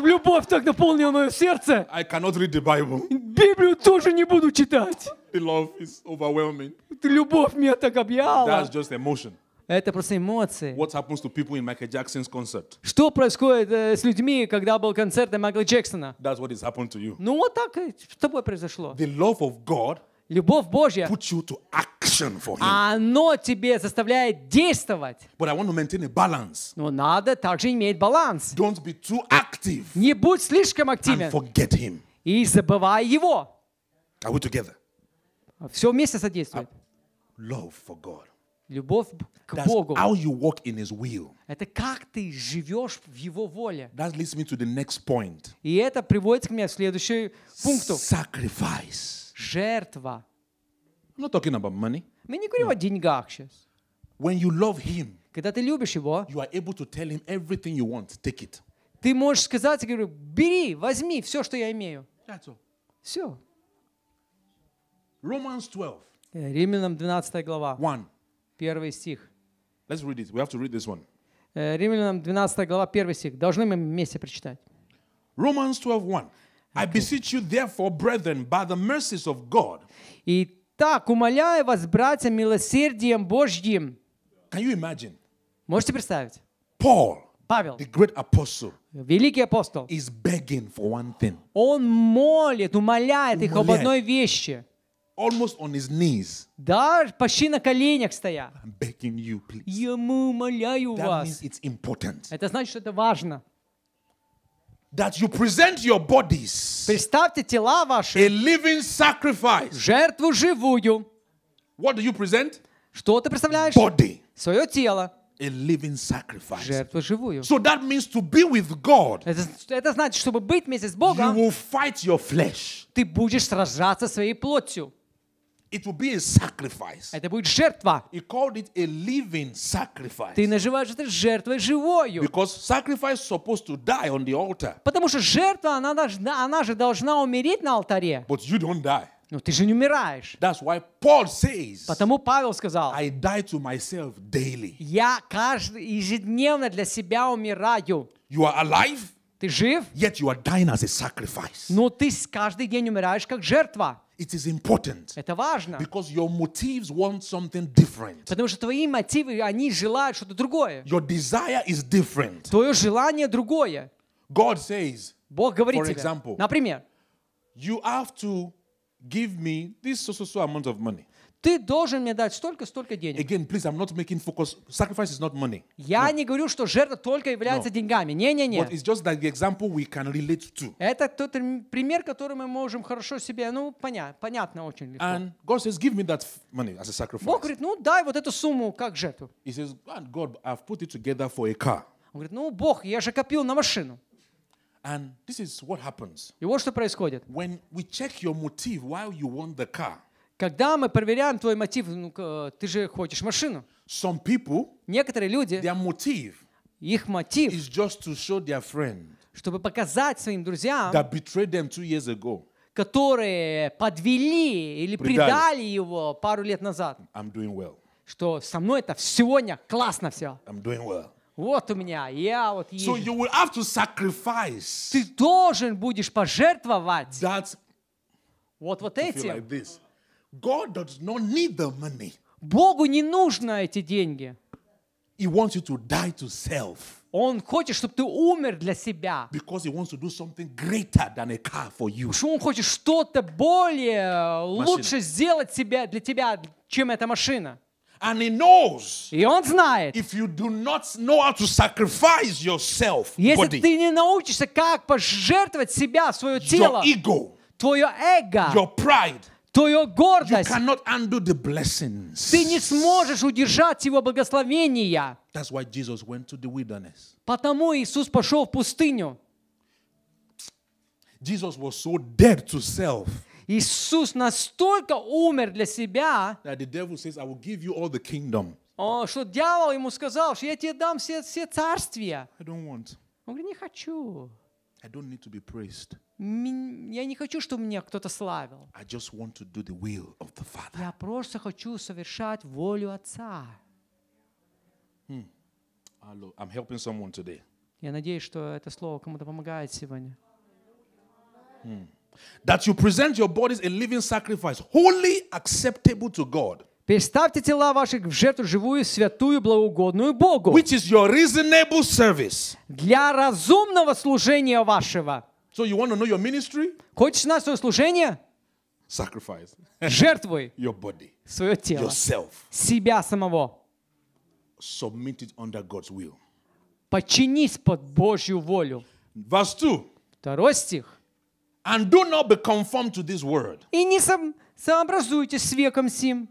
Любовь так наполнила мое сердце. I cannot read the Bible. Библию тоже не буду читать. The love is overwhelming. Любовь меня так объяла. That's just emotion. Это просто эмоции. What happens to people in Michael Jackson's concert? Что происходит э, с людьми, когда был концерт Майкла Джексона? That's what has happened to you. Ну вот так с тобой произошло. The love of God Любовь Божья, put you to action for him. А оно тебе заставляет действовать. But I want to maintain a balance. Но надо также иметь баланс. Don't be too active Не будь слишком активен. And forget him. И забывай его. Are we together? Все вместе содействует. Love for God. Любовь к That's Богу. How you walk in his will. Это как ты живешь в Его воле. That leads me to the next point. И это приводит к меня к следующему пункту. Sacrifice. Жертва. I'm not talking about money. Мы не говорим no. о деньгах сейчас. When you love him, когда ты любишь его, you are able to tell him everything you want. Take it. Ты можешь сказать, я говорю, бери, возьми все, что я имею. That's all. Все. Э, Римлянам 12 глава. 1. Первый стих. Let's read it. We have to read this one. Э, Римлянам 12 глава, 1 стих. Должны мы вместе прочитать. Romans 12:1. I beseech you therefore, brethren, by the mercies of God. Итак, умоляю вас, братья, милосердием Божьим. Can you imagine? Можете представить? Paul, Павел, the great apostle, великий апостол, is begging for one thing. Он молит, умоляет их об одной вещи almost on his knees. Да, почти на коленях стоя. I'm begging you, please. Я умоляю That вас. means it's important. Это значит, что это важно. That you present your bodies Представьте тела ваши. a living sacrifice. жертву живую. What do you present? Что ты представляешь? Body. Свое тело, A living sacrifice. жертву живую. So that means to be with God, Это, это значит, чтобы быть вместе с Богом. you will fight your flesh. ты будешь сражаться своей плотью. It will be a sacrifice. Это будет жертва. He called it a living sacrifice. Ты называешь это жертвой живою. Because sacrifice is supposed to die on the altar. Потому что жертва, она, должна, она же должна умереть на алтаре. But you don't die. Но ну, ты же не умираешь. That's why Paul says, Потому Павел сказал, I die to myself daily. я каждый, ежедневно для себя умираю. You are alive? Ты жив? Yet you are dying as a sacrifice. Но ты каждый день умираешь как жертва. It is important. Это важно. Because your motives want something different. Потому что твои мотивы, они желают что-то другое. Your desire is different. Твое желание другое. God says, Бог говорит for тебе, example, например, you have to give me this so so so amount of money. Ты должен мне дать столько, столько денег. Again, please, I'm not making focus. Sacrifice is not money. Я no. не говорю, что жертва только является no. деньгами. Не, не, не. But it's just that the example we can relate to. Это тот пример, который мы можем хорошо себе, ну понятно, понятно очень легко. And God says, give me that money as a sacrifice. Бог говорит, ну дай вот эту сумму как жертву. He says, God, I've put it together for a car. Он говорит, ну Бог, я же копил на машину. And this is what happens. И вот что происходит. When we check your motive while you want the car. Когда мы проверяем твой мотив, ну, ты же хочешь машину. Some people, некоторые люди, their motive их мотив, is just to show their friend, чтобы показать своим друзьям, that betrayed them two years ago, которые подвели или предали, предали его пару лет назад, I'm doing well. что со мной это сегодня классно все. I'm doing well. Вот у меня, я вот есть. So you will have to sacrifice Ты должен будешь пожертвовать that вот, вот этим. Like this. God does not need the money. Богу не нужны эти деньги. He wants you to die to self. Он хочет, чтобы ты умер для себя. he wants to do than a car for you. Потому что он хочет что-то более э, лучше сделать себя, для тебя, чем эта машина. And he knows, и он знает, if you do not know how to yourself, если body, ты не научишься, как пожертвовать себя, свое тело, your ego, твое эго, your pride, твою гордость. Ты не сможешь удержать его благословения. That's why Jesus went to the Потому Иисус пошел в пустыню. Jesus was so dead to self. Иисус настолько умер для себя, that the devil says, I will give you all the kingdom. О, что дьявол ему сказал, что я тебе дам все, все царствия. I don't want. Он говорит, не хочу. I don't need to be praised. Я не хочу, чтобы меня кто-то славил. I just want to do the will of the Father. Я просто хочу совершать волю Отца. Hmm. Hello. I'm helping someone today. Я надеюсь, что это слово кому-то помогает сегодня. Hmm. That you present your bodies a living sacrifice, wholly acceptable to God. Представьте тела ваших в жертву живую, святую, благоугодную Богу. Which is your reasonable service. Для разумного служения вашего. So you want to know your ministry? Хочешь знать свое служение? Sacrifice. Жертвуй. your body. Свое тело. Yourself. Себя самого. Submit it under God's will. Подчинись под Божью волю. Verse 2. Второй стих. And do not be conformed to this world. И не сам Сообразуйте с веком сим.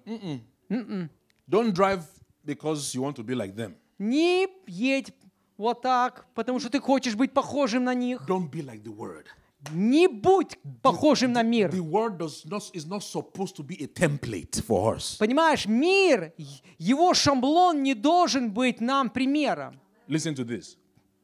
Don't drive because you want to be like them. Не едь вот так, потому что ты хочешь быть похожим на них. Don't be like the world. Не будь похожим на мир. The world does not, is not supposed to be a template for us. Понимаешь, мир, его шаблон не должен быть нам примером. Listen to this.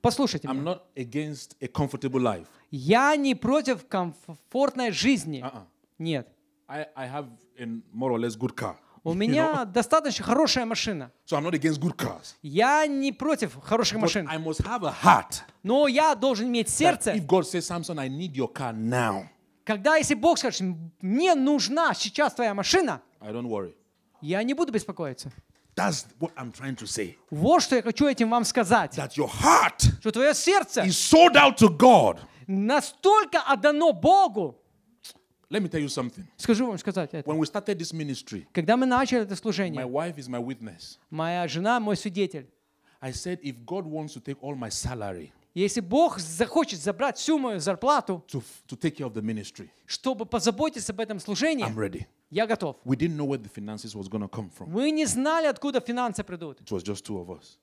Послушайте I'm меня. Not against a comfortable life. Я не против комфортной жизни. Uh-uh. Нет. I, I have a more or less good car. У меня you know? достаточно хорошая машина. So I'm not against good cars. Я не против хороших But машин. I must have a heart. Но я должен иметь сердце. If God says, Samson, I need your car now. Когда если Бог скажет, мне нужна сейчас твоя машина, I don't worry. я не буду беспокоиться. That's what I'm trying to say. Вот что я хочу этим вам сказать. That your heart что твое сердце is sold out to God. настолько отдано Богу, Let me tell you something. Скажу вам сказать это. When we started this ministry, когда мы начали это служение, my wife is my witness. Моя жена мой свидетель. I said, if God wants to take all my salary, если Бог захочет забрать всю мою зарплату, to, to take care of the ministry, чтобы позаботиться об этом служении, I'm ready. Я готов. We didn't know where the finances was gonna come from. Мы не знали, откуда финансы придут. It was just two of us.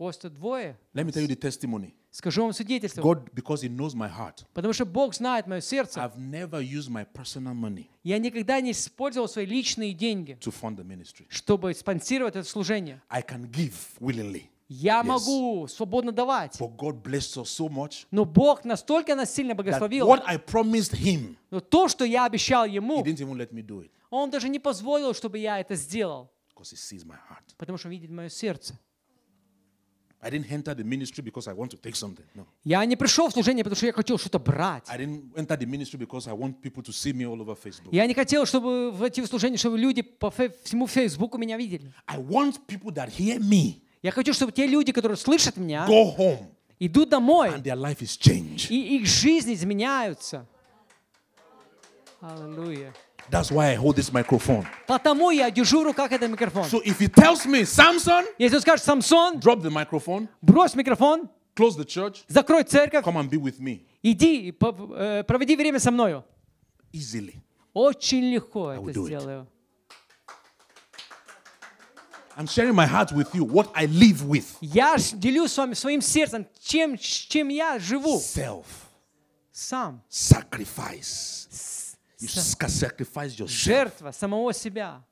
Поста двое. Let me tell you the testimony. Скажу вам свидетельство. God, because He knows my heart. Потому что Бог знает мое сердце. I've never used my personal money. Я никогда не использовал свои личные деньги. To fund the ministry. Чтобы спонсировать это служение. I can give willingly. Я yes. могу свободно давать. But God blessed us so much, Но Бог настолько нас сильно благословил, what I promised him, но то, что я обещал Ему, he didn't even let me do it. Он даже не позволил, чтобы я это сделал. Because he sees my heart. Потому что он видит мое сердце. I didn't enter the ministry because I want to take something. No. Я не пришел в служение, потому что я хотел что-то брать. I didn't enter the ministry because I want people to see me all over Facebook. Я не хотел, чтобы в эти служения, чтобы люди по всему Фейсбуку меня видели. I want people that hear me. Я хочу, чтобы те люди, которые слышат меня, go home. Идут домой. And their life is changed. И их жизни изменяются. Аллилуйя. That's why I hold this microphone. Потому я держу в руках этот So if he tells me, Samson, если он скажет, Самсон, drop the microphone, брось микрофон, close the church, закрой церковь, come and be with me. иди, проведи время со мною. Easily. Очень легко I это сделаю. I'm sharing my heart with you, what I live with. Я делю с вами своим сердцем, чем, чем я живу. Self. Сам. Sacrifice. You sacrifice yourself. Жертва самого себя.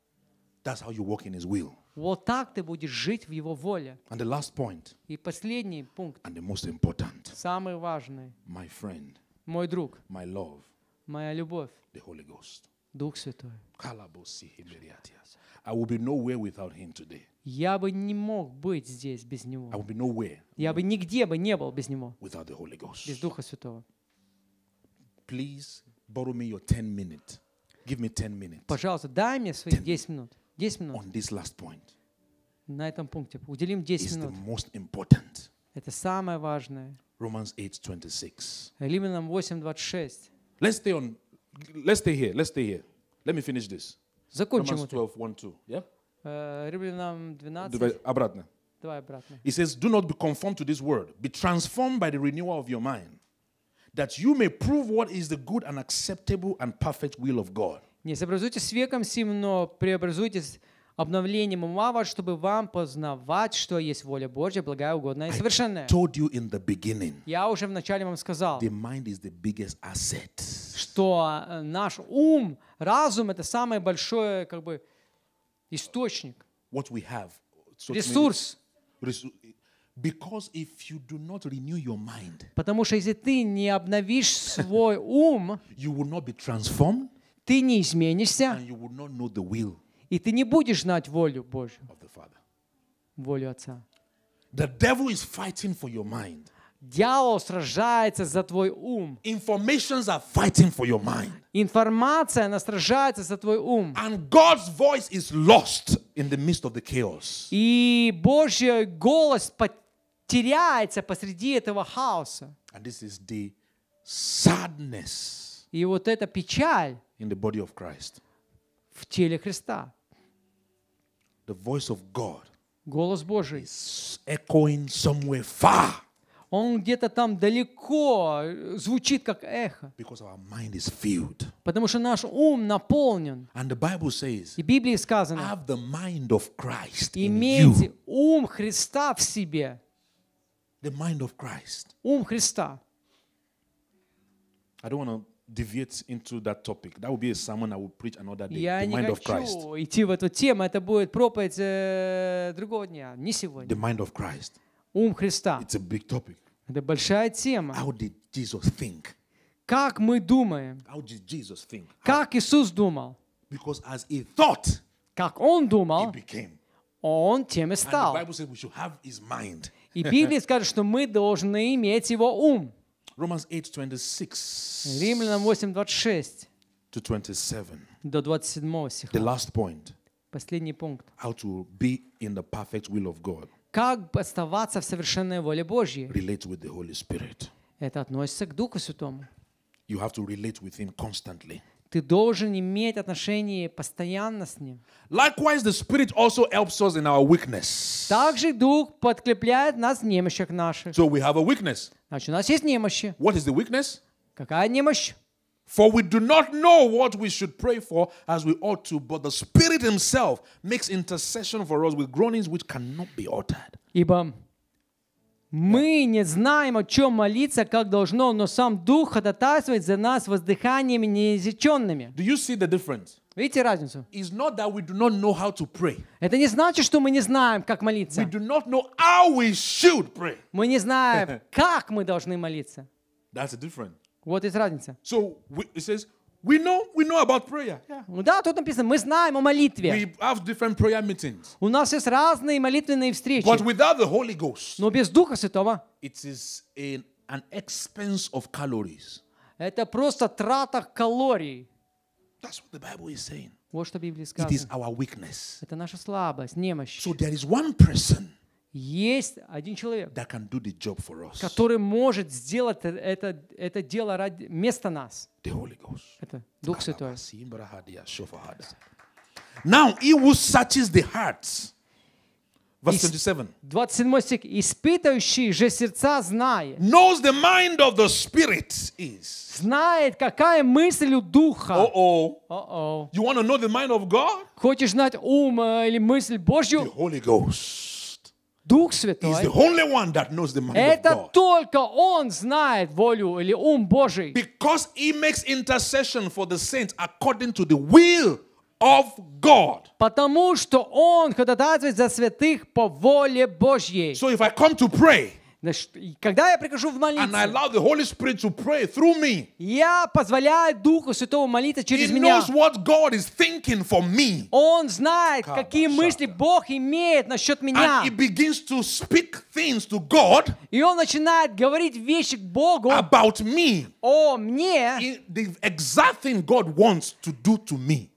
That's how you walk in His will. Вот так ты будешь жить в Его воле. And the last point, И последний пункт, and the most important, самый важный, my friend, мой друг, my love, моя любовь, the Holy Ghost. Дух Святой. I will be nowhere without him today. Я бы не мог быть здесь без Него. I will be nowhere Я бы нигде бы не был без Него. Without the Holy Ghost. Без Духа Святого. Please borrow me your 10 minutes. Give me 10 minutes. Пожалуйста, дай мне свои 10 минут. 10 минут. On this last point. На этом пункте уделим 10 минут. The most important. Это самое важное. Romans 8:26. Римлянам 8:26. Let's stay on let's stay here. Let's stay here. Let me finish this. Закончим Romans 12:1-2, yeah? Э, Римлянам 12. Обратно. Давай обратно. It says, do not be conformed to this world. Be transformed by the renewal of your mind. that you may prove what is the good and acceptable and perfect will of God. Не сообразуйтесь с веком сим, но преобразуйтесь обновлением ума вас, чтобы вам познавать, что есть воля Божья, благая, угодная и совершенная. Told you in the beginning, Я уже в начале вам сказал, the mind is the biggest asset. что а, наш ум, разум — это самый большой как бы, источник, What we have, ресурс. Because if you do not renew your mind, Потому что если ты не обновишь свой ум, you will not be transformed, ты не изменишься, and you will not know the will и ты не будешь знать волю Божью, of the Father. волю Отца. The devil is fighting for your mind. Дьявол сражается за твой ум. Informations are fighting for your mind. Информация, она сражается за твой ум. And God's voice is lost in the midst of the chaos. И Божий голос потерян теряется посреди этого хаоса. And this is the sadness И вот эта печаль in the body of Christ. в теле Христа. The voice of God Голос Божий. is echoing somewhere far. Он где-то там далеко э, звучит как эхо. Because our mind is filled. Потому что наш ум наполнен. And the Bible says, И в Библии сказано, Have the mind of Christ in you. ум Христа в себе. The mind of Christ. Ум Христа. I don't want to deviate into that topic. That would be a sermon I would preach another day. Я the mind of Christ. хочу идти в эту тему. Это будет проповедь э, другого дня, не сегодня. The mind of Christ. Ум Христа. It's a big topic. Это большая тема. How did Jesus think? Как мы думаем? How did Jesus think? Как Иисус думал? Because as he thought, как он думал, he became. он тем и стал. And the Bible says we should have his mind. И Библия скажет, что мы должны иметь его ум. Римлянам 8:26. To До 27 стиха. The last point. Последний пункт. How to be in the perfect will of God. Как оставаться в совершенной воле Божьей. Relate with the Holy Spirit. Это относится к Духу Святому. You have to relate with him constantly. Ты должен иметь отношение постоянно с Ним. Likewise, the Spirit also helps us in our weakness. Также Дух подкрепляет нас в немощах наших. So we have a weakness. Значит, у нас есть немощи. What is the weakness? Какая немощь? For we do not know what we should pray for as we ought to, but the Spirit Himself makes intercession for us with groanings which cannot be uttered. Ибо мы не знаем, о чем молиться, как должно, но сам Дух ходатайствует за нас воздыханиями неизреченными. Do you see the difference? Видите разницу? It's not that we do not know how to pray. Это не значит, что мы не знаем, как молиться. We do not know how we should pray. Мы не знаем, как мы должны молиться. That's the difference. Вот и разница. So we, it says We know, we know about prayer. Yeah. Да, тут написано, мы знаем о молитве. We have different prayer meetings. У нас есть разные молитвенные встречи. But without the Holy Ghost, Но без Духа Святого it is an, an expense of calories. это просто трата калорий. That's what the Bible is saying. Вот что Библия сказано. It is our weakness. Это наша слабость, немощь. So there is one person, есть один человек, that can do the job for us. который может сделать э, это, это дело ради, вместо нас. The Holy Ghost. Это Дух Святой. Now he who searches the hearts. Verse 27. 27 стих. Испытающий же сердца знает. Knows the mind of the spirit is. Знает, какая мысль у духа. Uh-oh. Uh-oh. You want to know the mind of God? Хочешь знать ум э, или мысль Божью? The Holy Ghost. Дух Святой the only one that knows the mind это of God. только Он знает волю или ум Божий. Because he makes intercession for the saints according to the will of God. Потому что Он ходатайствует за святых по воле Божьей. So if I come to pray, Значит, когда я прихожу в молитву, я позволяю Духу Святому молиться через меня. Он знает, какие мысли Бог имеет насчет меня. И он начинает говорить вещи к Богу о мне, the exact thing God wants to do to me.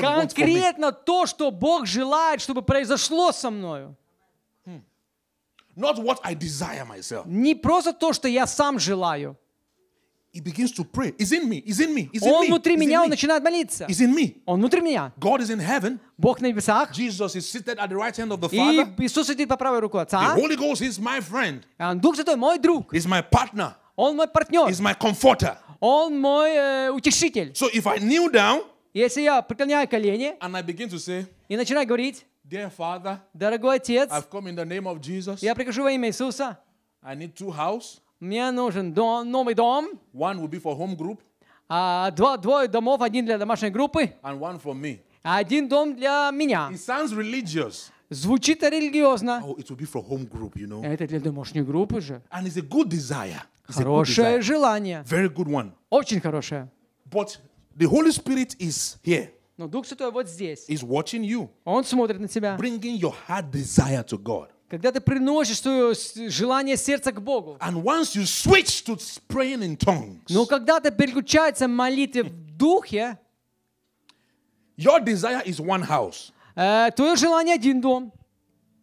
конкретно то, что Бог желает, чтобы произошло со мною. Not what I desire myself. Не просто то, что я сам желаю. He begins to pray. It's in me. It's in me. It's in он me. внутри it's меня, он начинает молиться. It's in me. Он внутри меня. God is in heaven. Бог на небесах. Jesus is seated at the right hand of the Father. И Иисус сидит по правой руке Отца. The Holy Ghost is my friend. Дух Святой мой друг. Is my partner. Он мой партнер. Is my comforter. Он мой э, утешитель. So if I kneel down, если я преклоняю колени, and I begin to say, и начинаю говорить, Dear Father, дорогой отец, I've come in the name of Jesus. я прихожу во имя Иисуса. I need two house. Мне нужен дом, новый дом. One will be for home group. А, два, двое домов, один для домашней группы. And one for me. А один дом для меня. It sounds religious. Звучит религиозно. Oh, it will be for home group, you know. Это для домашней группы же. And it's a good desire. It's хорошее a good desire. желание. Very good one. Очень хорошее. But the Holy Spirit is here. Но Дух Святой вот здесь. watching you. Он смотрит на тебя. Bringing your heart desire to God. Когда ты приносишь свое желание сердца к Богу. And once you switch to praying in tongues. Но когда ты переключается молитве в духе, your desire is one house. Э, твое желание один дом.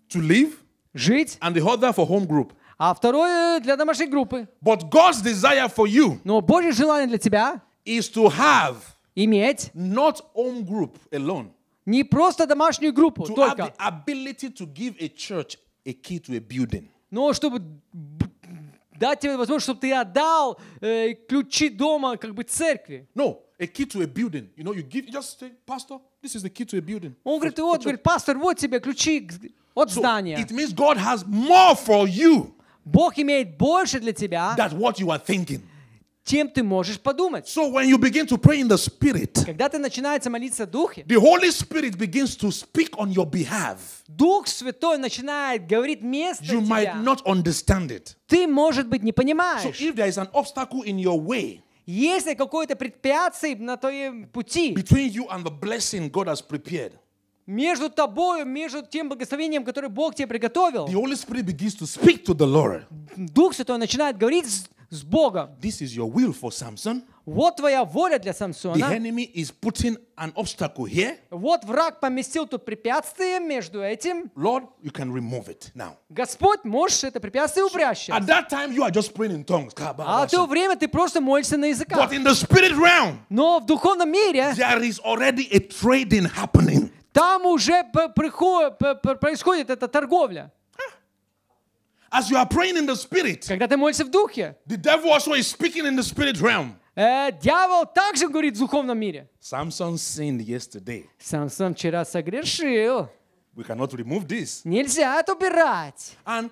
To live. Жить. And the other for home group. А второе для домашней группы. But God's desire for you. Но Божье желание для тебя. Is to have иметь not home group alone, не просто домашнюю группу to только, have the ability to give a church a key to a building. но чтобы дать тебе возможность, чтобы ты отдал э, ключи дома как бы церкви. No, a key to a building. You know, you give, you just say, Pastor, this is the key to a building. Он говорит, вот, говорит, пастор, вот тебе ключи от so здания. It means God has more for you. Бог имеет больше для тебя. That's what you are thinking. чем ты можешь подумать. So when you begin to pray in the Spirit, Когда ты начинаешь молиться в Духе, the Holy Spirit begins to speak on your behalf. Дух Святой начинает говорить место You тебя. might not understand it. Ты, может быть, не понимаешь. So if there is an obstacle in your way, если какое-то препятствие на твоем пути between you and the blessing God has prepared, между тобою, между тем благословением, которое Бог тебе приготовил, the Holy Spirit begins to speak to the Lord. Дух Святой начинает говорить с, с Богом. This is your will for Samson. Вот твоя воля для Самсона. The enemy is putting an obstacle here. Вот враг поместил тут препятствие между этим. Lord, you can remove it now. Господь, можешь это препятствие убрать сейчас. At that time you are just praying in tongues. А в то время ты просто молишься на языках. But in the spirit realm, Но в духовном мире there is already a trading happening. Там уже происходит эта торговля. As you are praying in the spirit, когда ты молишься в духе, the devil also is speaking in the spirit realm. Э, дьявол также говорит в духовном мире. Самсон вчера согрешил. We cannot remove this. Нельзя это убирать. And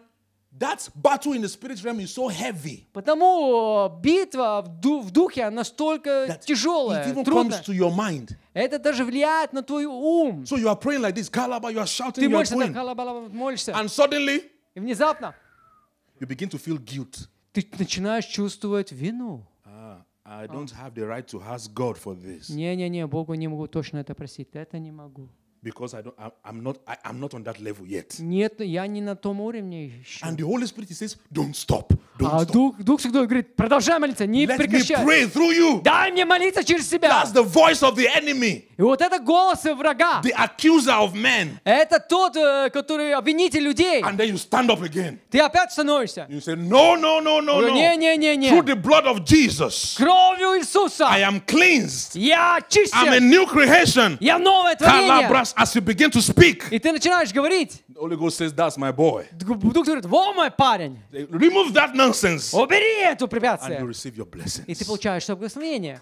That battle in the spirit realm is so heavy. Потому битва в духе настолько тяжелая, it even трудная. Comes to your mind. Это даже влияет на твой ум. So you are praying like this, Kalaba, you are shouting, Ты молишься, you are praying. молишься. And suddenly, и внезапно, you begin to feel guilt. Ты начинаешь чувствовать вину. I don't have the right to ask God for this. Не, не, не, Богу не могу точно это просить. Это не могу because I don't, I'm not, I'm not on that level yet. Нет, я не на том уровне еще. And the Holy Spirit says, don't stop, don't а stop. Дух, Дух Святой говорит, продолжай молиться, не Let прекращай. Me pray through you. Дай мне молиться через себя. That's the voice of the enemy. И вот это голос врага. The accuser of men. Это тот, который обвинитель людей. And then you stand up again. Ты опять становишься. You say, no, no, no, no, no. Не, не, не, не. Through the blood of Jesus. Кровью Иисуса. I am cleansed. Я чистен. I'm a new creation. Я новое творение as, you begin to speak, и ты начинаешь говорить, the Holy Ghost says, That's my boy. Дух говорит, во мой парень. Remove that nonsense, убери эту препятствие, and you receive your blessings. и ты получаешь благословение.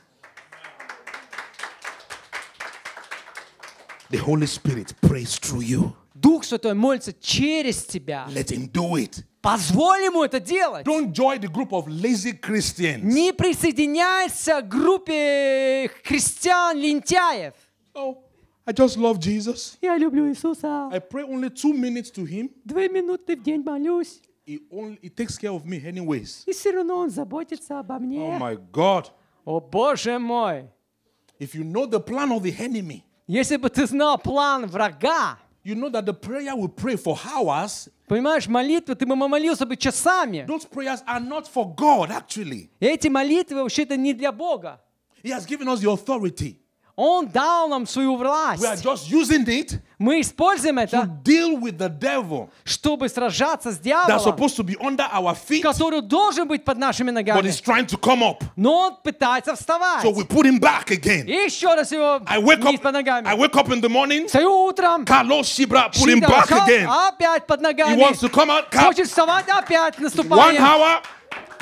The Holy Spirit prays through you. Дух Святой молится через тебя. Let him do it. Позволь ему это делать. Don't join the group of lazy Christians. Не присоединяйся к группе христиан-лентяев. Oh. I just love Jesus. Я люблю Иисуса. I pray only two minutes to Him. Две минуты в день молюсь. He only he takes care of me anyways. И все равно он заботится обо мне. Oh my God. О Боже мой. If you know the plan of the enemy. Если бы ты знал план врага. You know that the prayer we pray for hours. Понимаешь, молитвы ты бы молился бы часами. Those prayers are not for God actually. Эти молитвы вообще-то не для Бога. He has given us the authority. Он дал нам свою власть. We are just using it Мы используем это, to deal with the devil, чтобы сражаться с that's дьяволом, supposed to be under our feet, который должен быть под нашими but ногами. is trying to come up. Но он пытается вставать. So we put him back И again. еще раз его I wake вниз up. под I ногами. wake up in the morning. Встаю утром, Carlos Shibra put him щит back алкал, again. опять под He ногами. wants to come out. Cal- Хочет вставать, опять One наступает. hour,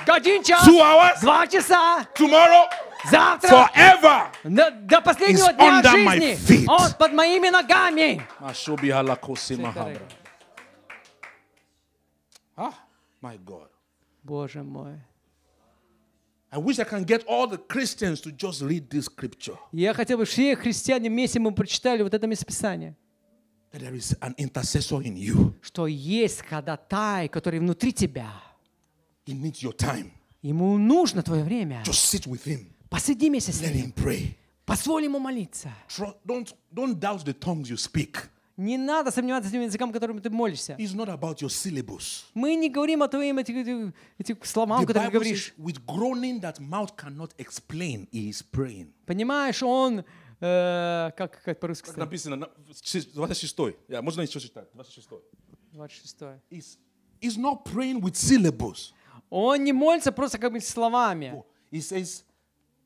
Один час, two hours, два часа, tomorrow, Завтра Forever до последнего дня жизни он под моими ногами. Ah, my God. Боже мой. I wish I can get all the Christians to just read this scripture. Я хотел бы всех христиан вместе мы прочитали вот это местописание. That there is an intercessor in you. Что есть ходатай, который внутри тебя. He needs your time. Ему нужно твое время. Just sit with him. Посиди вместе с ним. Позволь ему молиться. Don't, don't doubt the tongues you speak. Не надо сомневаться тем языком, которым ты молишься. It's not about your syllables. Мы не говорим о твоем этих, этих словам, the которые ты Bible говоришь. says, with groaning that mouth cannot explain, he is praying. Понимаешь, он э, как, как по-русски Как написано, на- шесть- 26. Я, Можно еще читать? 26. 26. He's, he's not praying with syllables. Он не молится просто как бы словами. He says,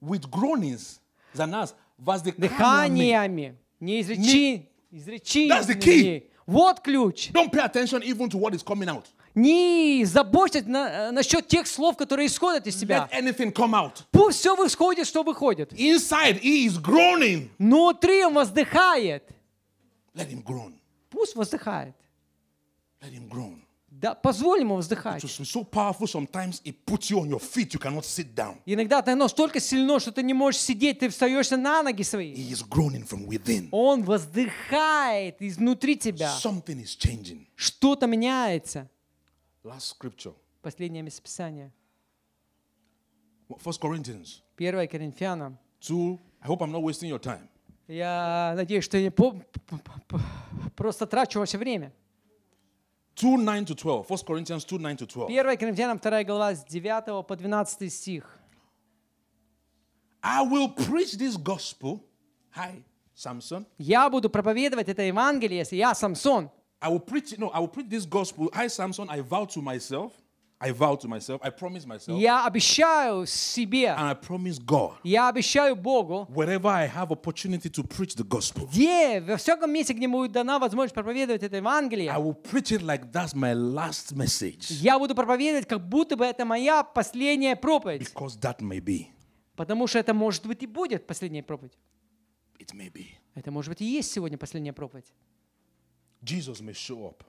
with groanings за нас воздыханиями, неизречи, изречениями. Вот ключ. Don't pay attention even to what is coming out. Не заботься на, э, насчет тех слов, которые исходят из тебя. Let anything come out. Пусть все выходит, что выходит. Inside he is groaning. Внутри он воздыхает. Let him groan. Пусть воздыхает. Let him groan. Да, позволим ему вздыхать. Иногда оно столько сильно, что ты не можешь сидеть, ты встаешься на ноги свои. Он воздыхает изнутри тебя. Что-то меняется. Последнее местописание. 1 Коринфянам. Я надеюсь, что я не просто трачу ваше время. 2, 9 to 12. 1 Corinthians 2, 9 to 12. 2 по 12 стих. I will preach this gospel. Hi, Samson. Я буду проповедовать это Евангелие, если я Самсон. I will preach, no, I will preach this gospel. Hi, Samson, I vow to myself. I vow to myself, I promise myself. Я обещаю себе. And I promise God. Я обещаю Богу. Wherever I have opportunity to preach the gospel. Где, во всяком месте, где мне будет дана возможность проповедовать это Евангелие. I will preach it like that's my last message. Я буду проповедовать, как будто бы это моя последняя проповедь. Because that may be. Потому что это, может быть, и будет последняя проповедь. It may be. Это, может быть, и есть сегодня последняя проповедь. Jesus may show up.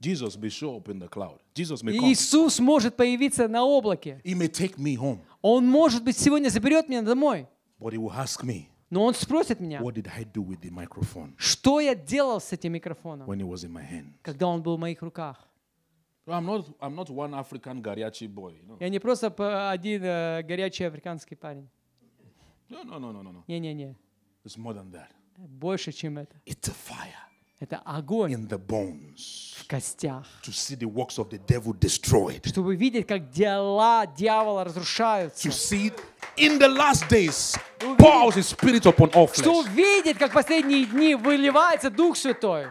Jesus may show up in the cloud. Jesus may come. Иисус может появиться на облаке. He may take me home. Он, может быть, сегодня заберет меня домой. But he will ask me, но он спросит меня, What did I do with the microphone? что я делал с этим микрофоном, when it was in my hand? когда он был в моих руках. Я не просто один э, горячий африканский парень. Не-не-не. Больше, чем это. It's a это огонь in the bones, в костях. To see the works of the devil destroyed. Чтобы видеть, как дела дьявола разрушаются. To see in the last days pours his spirit upon all flesh. Что увидеть, как в последние дни выливается Дух Святой.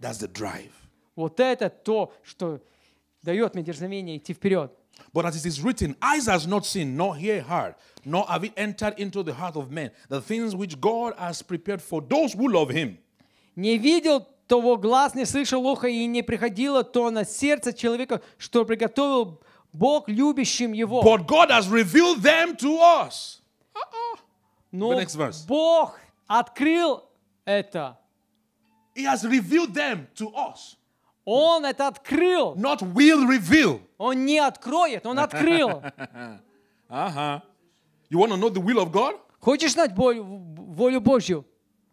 That's the drive. Вот это то, что дает мне дерзновение идти вперед. But as it is written, eyes has not seen, nor ear heard, nor have it entered into the heart of men, the things which God has prepared for those who love him не видел того глаз, не слышал ухо и не приходило то на сердце человека, что приготовил Бог любящим его. But God has revealed them to us. Uh-uh. Но Бог открыл это. He has revealed them to us. Он это открыл. Not will reveal. Он не откроет, он открыл. Ага. Uh-huh. You want to know the will of God? Хочешь знать волю Божью?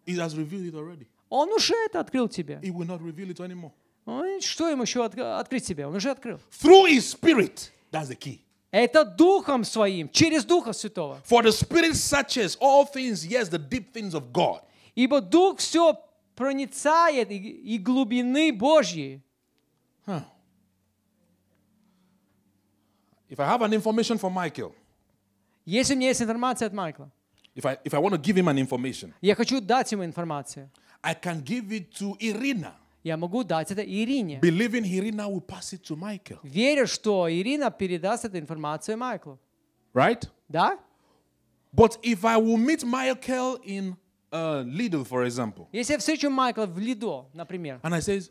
He has revealed it already. Он уже это открыл тебе. He will not reveal it anymore. Ну, что ему еще от, открыть тебе? Он уже открыл. Through his spirit. That's the key. Это Духом Своим, через Духа Святого. For the Spirit searches all things, yes, the deep things of God. Ибо Дух все проницает и, и глубины Божьи. Huh. If I have an information for Michael, если у меня есть информация от Майкла, if I, if I want to give him an information, я хочу дать ему информацию, I can give it to Irina. Я могу дать это Ирине. Believing Irina will pass it to Michael. Веря, что Ирина передаст эту информацию Майклу. Right? Да? But if I will meet Michael in uh, Lidl, for example. Если я встречу Майкла в Лидо, например. And I says,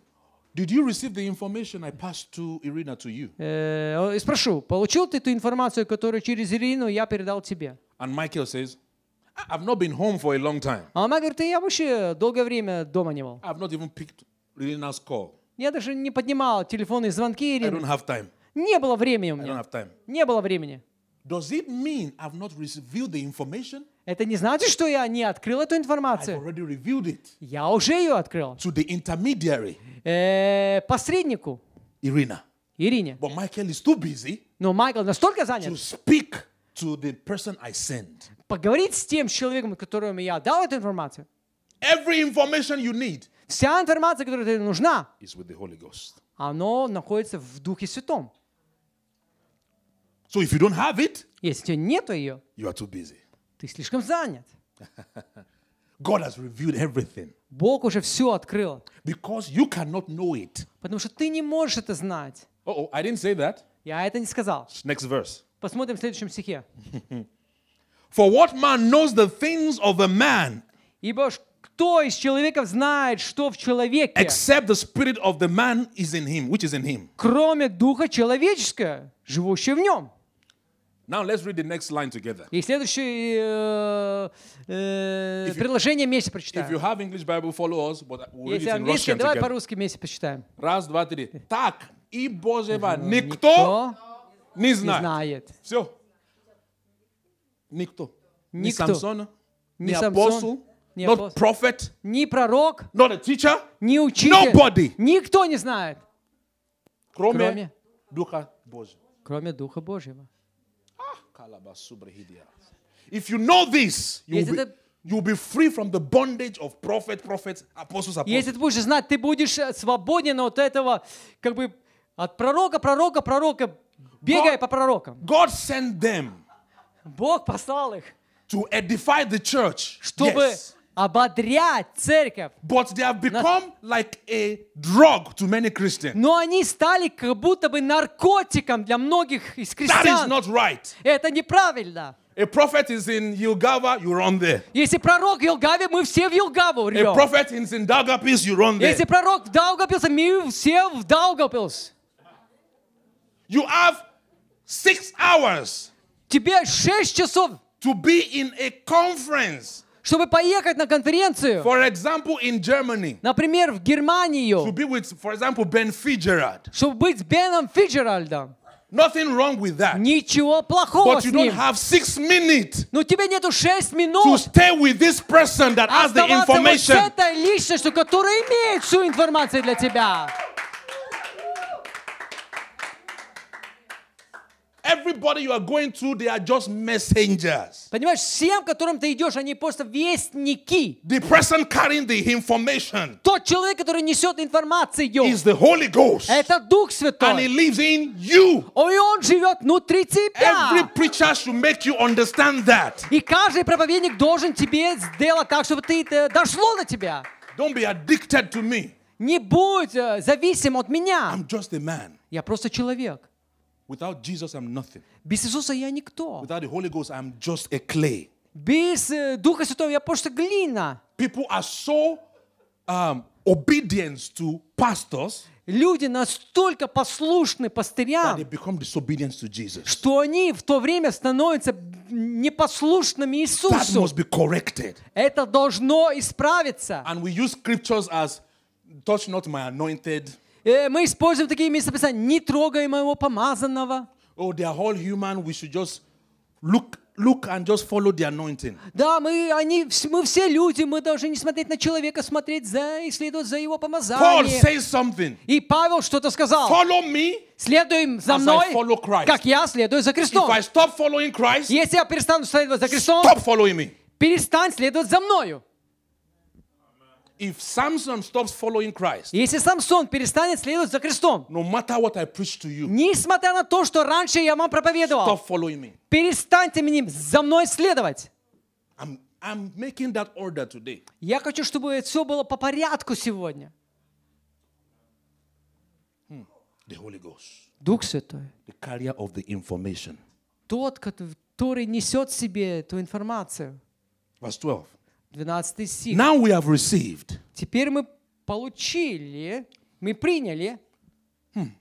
Did you receive the information I passed to Irina to you? Э, э, и спрошу, получил ты ту информацию, которую через Ирину я передал тебе? And Michael says, I've not been home for a long time. А она говорит, я вообще долгое время дома не был. I've not even picked Lena's call. Я даже не поднимал телефонные звонки. I don't have time. Не было времени у меня. I don't have time. Не было времени. Does it mean I've not revealed the information? Это не значит, что я не открыл эту информацию. I've already revealed it. Я уже ее открыл. To the intermediary. Э, посреднику. Ирина. Ирине. But Michael is too busy. Но Майкл настолько занят. To speak to the person I sent поговорить с тем человеком, которому я дал эту информацию. Every information you need Вся информация, которая тебе нужна, is with the Holy Ghost. она находится в Духе Святом. So if you don't have it, Если у тебя нет ее, you are too busy. ты слишком занят. God has revealed everything. Бог уже все открыл. Because you cannot know it. Потому что ты не можешь это знать. Uh-oh, I didn't say that. Я это не сказал. Next verse. Посмотрим в следующем стихе. For what man knows the things of the man? Ибо кто из человеков знает, что в человеке? Except the spirit of the man is in him, which is in him. Кроме духа человеческого, живущего в нем. Now let's read the next line together. И следующее э, э вместе прочитаем. If you have English Bible, follow us, but we'll Если английский, давай по-русски вместе прочитаем. Раз, два, три. Так, и Божьего никто, никто не знает. Не знает. Все. Никто. Ни Никто. Самсона, ни, апостол, ни апостол, not prophet, ни пророк, not a teacher, ни учитель. Nobody. Никто не знает. Кроме, кроме Духа Божьего. Кроме Духа Божьего. Ah, If you know this, You'll be free from the bondage of prophet, prophets, apostles, apostles. Если ты будешь знать, ты будешь э, свободен от этого, как бы от пророка, пророка, пророка, бегая по пророкам. God sent them. Бог послал их. To edify the church. Чтобы yes. ободрять церковь. But they have become like a drug to many Christians. Но они стали как будто бы наркотиком для многих из христиан. That is not right. Это неправильно. A prophet is in Yilgava, you run there. Если пророк в Елгаве, мы все в Елгаву рвем. A prophet is in Daugavpils, you run there. Если пророк в Даугавпилсе, мы все в Даугавпилс. You have six hours Тебе 6 часов. To be in a conference. Чтобы поехать на конференцию. For example, in Germany. Например, в Германию. To be with, for example, Ben Fitzgerald. Чтобы быть с Беном Фиджеральдом. Nothing wrong with that. Ничего плохого But you don't have six minutes Но тебе нету шесть минут to stay with this person that has the information. вот с этой личностью, которая имеет всю информацию для тебя. Everybody you are going through, they are just messengers. Понимаешь, всем, которым ты идешь, они просто вестники. The person carrying the information. Тот человек, который несет информацию. Is the Holy Ghost. Это Дух Святой. And he lives in you. И он живет внутри тебя. Every preacher should make you understand that. И каждый проповедник должен тебе сделать так, чтобы ты э, дошло до тебя. Don't be addicted to me. Не будь э, зависим от меня. I'm just a man. Я просто человек. Without Jesus, I'm nothing. Без Иисуса я никто. Without the Holy Ghost, I'm just a clay. Без э, Духа Святого я просто глина. People are so um, obedient to pastors. Люди настолько послушны пастырям, что они в то время становятся непослушными Иисусу. Это должно исправиться. And we use scriptures as touch not my anointed. Э, мы используем такие местописания. Не трогай моего помазанного. Oh, they are all human. We should just look look and just follow the anointing. Да, мы, они, мы все люди, мы должны не смотреть на человека, смотреть за и следовать за его помазанием. Paul says something. И Павел что-то сказал. Follow me. Следуем за мной, follow Christ. как я следую за Христом. If I stop following Christ, Если я перестану следовать за Христом, stop following me. перестань следовать за мною. If Samson stops following Christ, если Самсон перестанет следовать за Христом, no matter what I preach to you, несмотря на то, что раньше я вам проповедовал, stop following me. перестаньте мне, за мной следовать. I'm, I'm making that order today. Я хочу, чтобы все было по порядку сегодня. Hmm. The Holy Ghost. Дух Святой. The carrier of the information. Тот, который несет в себе эту информацию. Verse 12. 12 стих. Now we have received. Теперь мы получили, мы приняли. Hmm.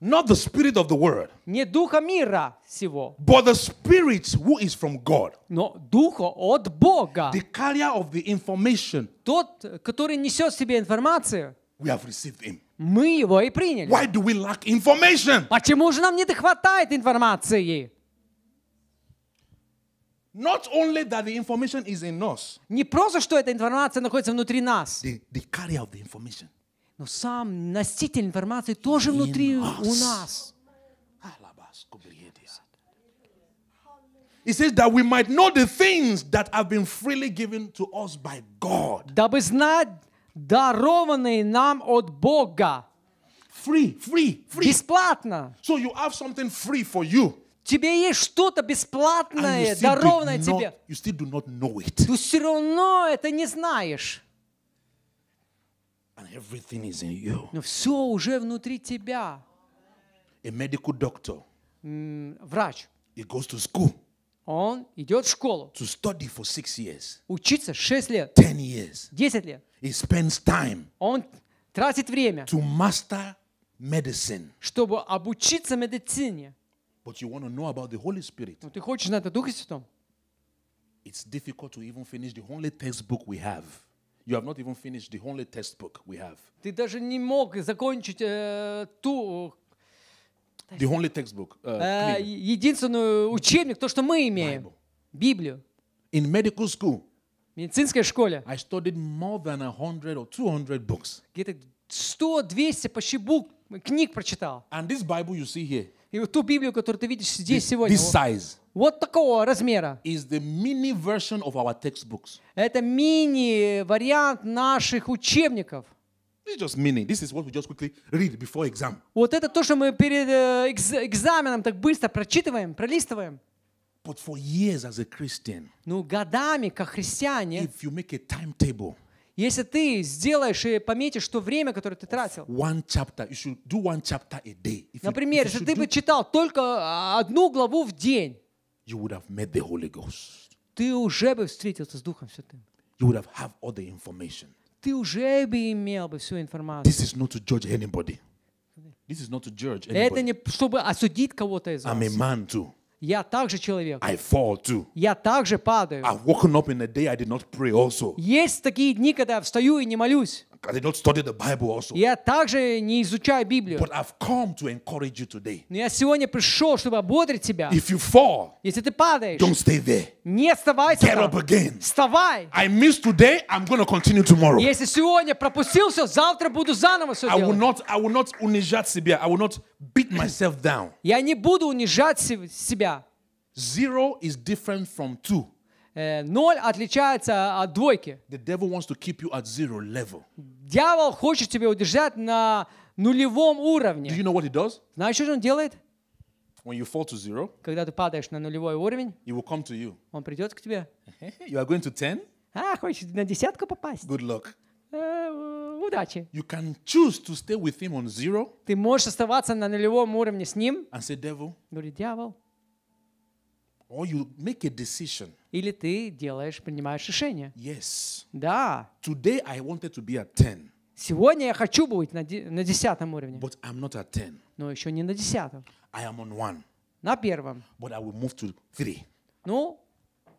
Not the spirit of the world. Не духа мира сего. But the spirit who is from God. Но духа от Бога. The carrier of the information. Тот, который несет в себе информацию. We have received him. Мы его и приняли. Why do we lack information? Почему же нам не хватает информации? Not only that the information is in us. Не просто, что эта информация находится внутри нас. The, the carrier of the information. Но сам носитель информации тоже внутри у нас. It says that we might know the things that have been freely given to us by God. Дабы знать дарованные нам от Бога. Free, free, free. Бесплатно. So you have something free for you. Тебе есть что-то бесплатное, дарованное тебе. you still do not know it. Ты все равно это не знаешь. And everything is in you. Но все уже внутри тебя. A medical doctor. Врач. He goes to school. Он идет в школу. To study for six years. Учиться шесть лет. 10 years. 10 лет. He spends time. Он тратит время. To master medicine. Чтобы обучиться медицине. But you want to know about the Holy Spirit. Но ты хочешь знать о Духе Святом? It's difficult to even finish the only textbook we have. You have not even finished the only textbook we have. Ты даже не мог закончить э, ту э, The only textbook. Uh, э, э единственную учебник, то, что мы имеем. Bible. Библию. In medical school. В медицинской школе. I studied more than 100 or 200 books. Где-то 100-200 почти книг прочитал. And this Bible you see here. И вот ту Библию, которую ты видишь здесь this, сегодня, this size вот такого размера, is the mini version of our textbooks. это мини-вариант наших учебников. This is just Вот это то, что мы перед э, экзаменом так быстро прочитываем, пролистываем. Но ну, годами, как христиане, если вы сделаете a если ты сделаешь и пометишь то время, которое ты тратил. Например, you, если ты бы читал только а, одну главу в день, ты уже бы встретился с Духом Святым. You Ты уже бы имел бы всю информацию. Это не чтобы осудить кого-то из вас. Я также человек. I fall too. Я также падаю. Есть такие дни, когда я встаю и не молюсь. I did not study the Bible also. Я также не изучаю Библию. But I've come to encourage you today. Но я сегодня пришел, чтобы ободрить тебя. If you fall, если ты падаешь, don't stay there. не оставайся Get там. Up again. Вставай. I miss today, I'm going to continue tomorrow. Если сегодня пропустил все, завтра буду заново все I делать. Will not, I will not унижать себя. I will not beat myself down. Я не буду унижать себя. Zero is different from two. Э, ноль отличается от двойки. The devil wants to keep you at zero level. Дьявол хочет тебя удержать на нулевом уровне. Do you know what he does? Знаешь, что он делает? When you fall to zero, когда ты падаешь на нулевой уровень, he will come to you. он придет к тебе. You are going to ten? А, хочешь на десятку попасть? Good luck. Э, удачи. You can choose to stay with him on zero. Ты можешь оставаться на нулевом уровне с ним. And say, devil. Говорит, дьявол. Or you make a decision. Или ты делаешь, принимаешь решение. Yes. Да. Today I wanted to be at 10. Сегодня я хочу быть на, на десятом уровне. But I'm not at 10. Но еще не на десятом. I am on one. На первом. But I will move to three. Ну,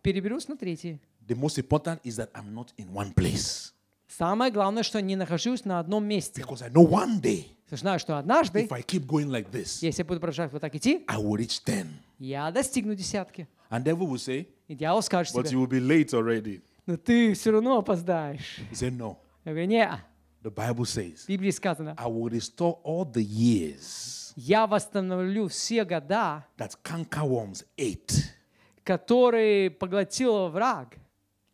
переберусь на третий. The most important is that I'm not in one place. Самое главное, что не нахожусь на одном месте. Because I know one day, я знаю, что однажды, if I keep going like this, если я буду продолжать вот так идти, I will reach 10. Я достигну десятки. And devil will say, И дьявол скажет But тебе, you will be late already. но ты все равно опоздаешь. He said, no. Я говорю, не. The Bible says, В Библии сказано, I will restore all the years я восстановлю все года, that cankerworms ate. которые поглотил враг.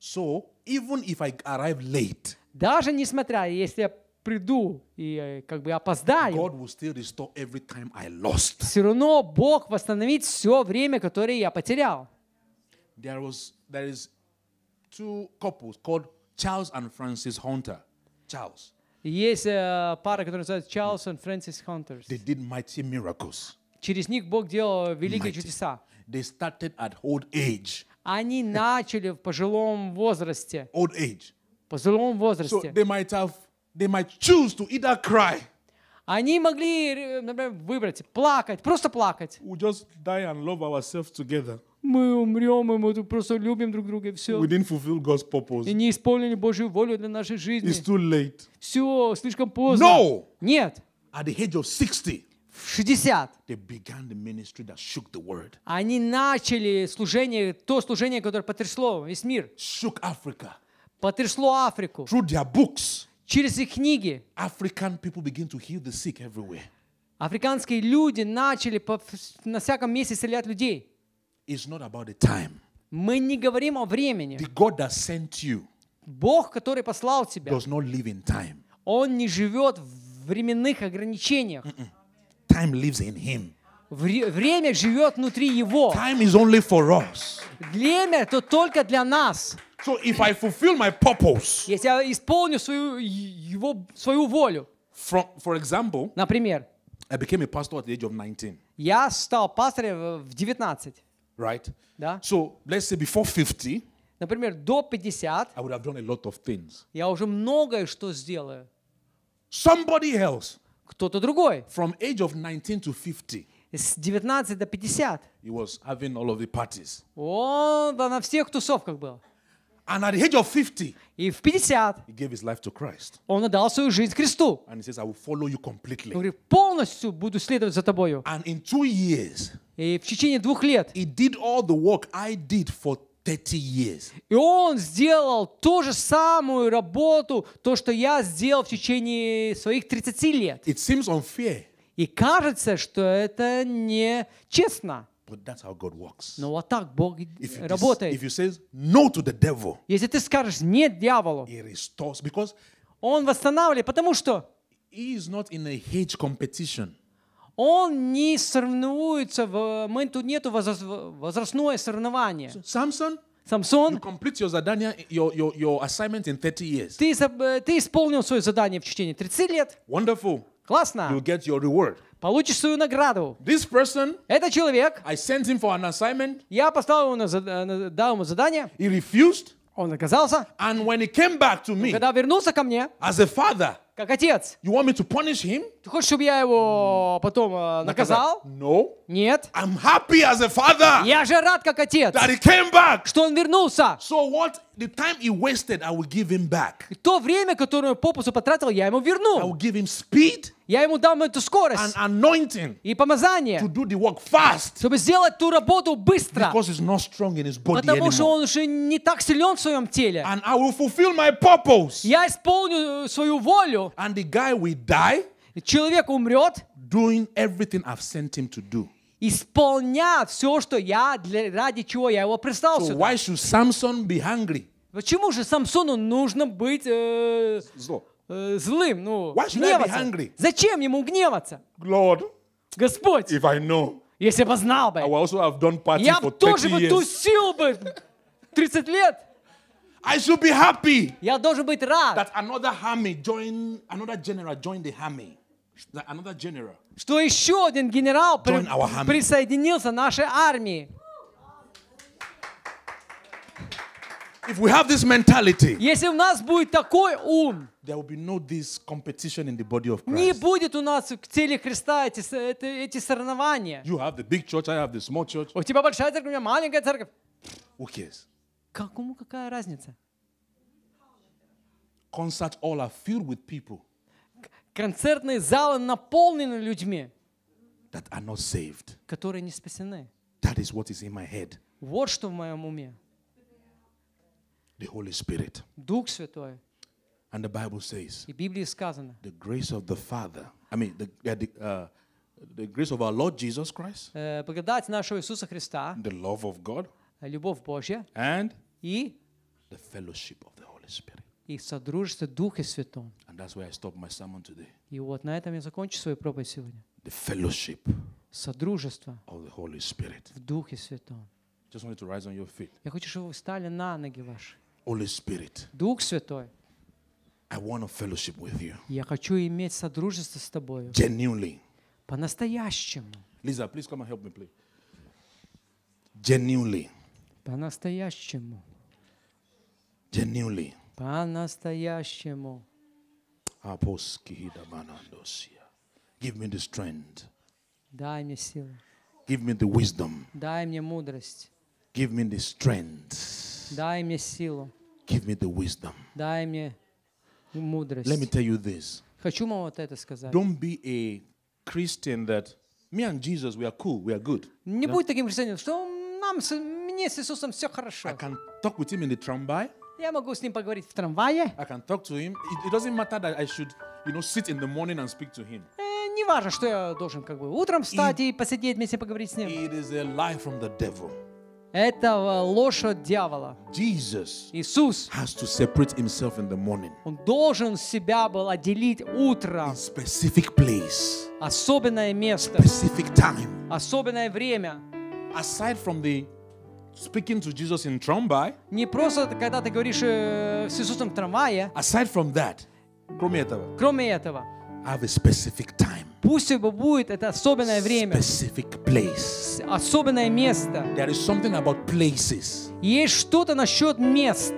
So, even if I arrive late, даже несмотря, если я приду и как бы опоздаю, God will still restore every time I lost. все равно Бог восстановит все время, которое я потерял. There was, there is two couples called Charles and Francis Hunter. Charles. Есть э, пара, которая называется Charles and Francis Hunters. They did mighty miracles. Через них Бог делал великие mighty. чудеса. They started at old age. Они начали в пожилом возрасте. Old age. В пожилом возрасте. So they might have they might choose to either cry. Они могли, э, например, выбрать плакать, просто плакать. We just die and love ourselves together. Мы умрем, и мы просто любим друг друга, и все. We didn't fulfill God's purpose. И не исполнили Божью волю для нашей жизни. It's too late. Все, слишком поздно. No! Нет. At the age of 60, в 60 they began the ministry that shook the world. они начали служение, то служение, которое потрясло весь мир. Shook Africa. Потрясло Африку. Through their books через их книги. African people begin to heal the sick everywhere. Африканские люди начали на всяком месте исцелять людей. It's not about the time. Мы не говорим о времени. The God that sent you Бог, который послал тебя, does not live in time. Он не живет в временных ограничениях. Mm -mm. Time lives in him. время живет внутри его. Time is only for us. Время то только для нас. So if I fulfill my purpose, если я исполню свою, его, свою волю, from, for example, например, I became a pastor at the age of 19. Я стал пастором в 19. Right? Да. So let's say before 50, например, до 50, I would have done a lot of things. я уже многое что сделаю. Somebody else, кто-то другой, from age of 19 to 50, с 19 до 50, he was having all of the parties. он на всех тусовках был. And at the age of 50, и в 50 he gave his life to Christ. он отдал свою жизнь Христу. And he says, I will follow you completely. Он говорит, полностью буду следовать за тобою. And in two years, и в течение двух лет he did all the work I did for 30 years. И он сделал ту же самую работу, то, что я сделал в течение своих 30 лет. It seems unfair. И кажется, что это нечестно. But that's how God works. Но вот так Бог if you, работает. If you says no to the devil, если ты скажешь нет дьяволу, he restores, because он восстанавливает, потому что he is not in a hate competition. Он не соревнуется, в, мы тут нету возрастное соревнование. Самсон, Самсон, you complete Ты, ты исполнил свое задание в течение 30 лет. Wonderful. Классно. You'll get your reward получишь свою награду. This person, этот человек, I sent him for an assignment. Я поставил ему, э, дал ему задание. He refused. Он отказался. And when he came back to me, когда вернулся ко мне, as a father, как отец. You want me to punish him? Ты хочешь, чтобы я его потом э, наказал? No. Нет. I'm happy as a father. Я же рад, как отец. That he came back. Что он вернулся. So what the time he wasted, I will give him back. И то время, которое он попусту потратил, я ему верну. I will give him speed. Я ему дам эту скорость. And anointing. И помазание. To do the work fast. Чтобы сделать ту работу быстро. Because he's not strong in his body Потому anymore. что он уже не так силен в своем теле. And I will fulfill my purpose. Я исполню э, свою волю сделал. And the guy will die. Человек умрет. Doing everything I've sent him to do исполняя все, что я, для, ради чего я его прислал so сюда. Why should Samson be hungry? Почему же Самсону нужно быть э, Зло. э, злым? Ну, why should гневаться? be hungry? Зачем ему гневаться? Lord, Господь, if I know, если бы знал бы, I also have done я for тоже бы тусил бы 30 лет. I should be happy. Я должен быть рад. That another army join, another general join the army. That another general. Что еще один генерал при, присоединился нашей армии. If we have this mentality, если у нас будет такой ум, there will be no this competition in the body of Christ. не будет у нас в теле Христа эти, эти, эти соревнования. You have the big church, I have the small church. У тебя большая церковь, у меня маленькая церковь. Who cares? Какому какая разница? Concert hall are filled with people концертные залы наполнены людьми, that are not saved. которые не спасены. That is what is in my head. Вот что в моем уме. The Holy Spirit. Дух Святой. And the Bible says, И в Библии сказано, the grace of the Father, I mean, the, the, uh, the grace of our Lord Jesus Christ, благодать нашего Иисуса Христа, the love of God, любовь Божья, and и the fellowship of the Holy Spirit. и содружество Духа Святого. And that's where I stop my sermon today. И вот на этом я закончу свою проповедь сегодня. The fellowship содружество of the Holy Spirit. в Духе Святом. Just wanted to rise on your feet. Я хочу, чтобы вы встали на ноги ваши. Holy Spirit. Дух Святой. I want a fellowship with you. Я хочу иметь содружество с тобою. Genuinely. По-настоящему. Lisa, please come and help me, please. Genuinely. По-настоящему. Genuinely. По-настоящему. Give me the strength. Дай мне силу. Give me the wisdom. Дай мне мудрость. Give me the strength. Дай мне силу. Give me the wisdom. Дай мне мудрость. Let me tell you this. Хочу вам вот это сказать. Don't be a Christian that me and Jesus we are cool, we are good. Не будь таким христианином, что нам мне с Иисусом все хорошо. I can talk with him in the tramway. Я могу с ним поговорить в трамвае. I can talk to him. It, doesn't matter that I should, you know, sit in the morning and speak to him. Не важно, что я должен как бы утром встать и посидеть вместе поговорить с ним. It is a lie from the devil. Это ложь от дьявола. Jesus Иисус has to separate himself in the morning. Он должен себя был отделить утром. In specific place. Особенное место. Specific time. Особенное время. Aside from the speaking to Jesus in трамвай. Не просто когда ты говоришь э, с Иисусом в трамвае. Aside from that, кроме этого. Кроме этого. Have a specific time. Пусть его будет это особенное время. Specific place. Особенное место. There is something about places. Есть что-то насчет мест.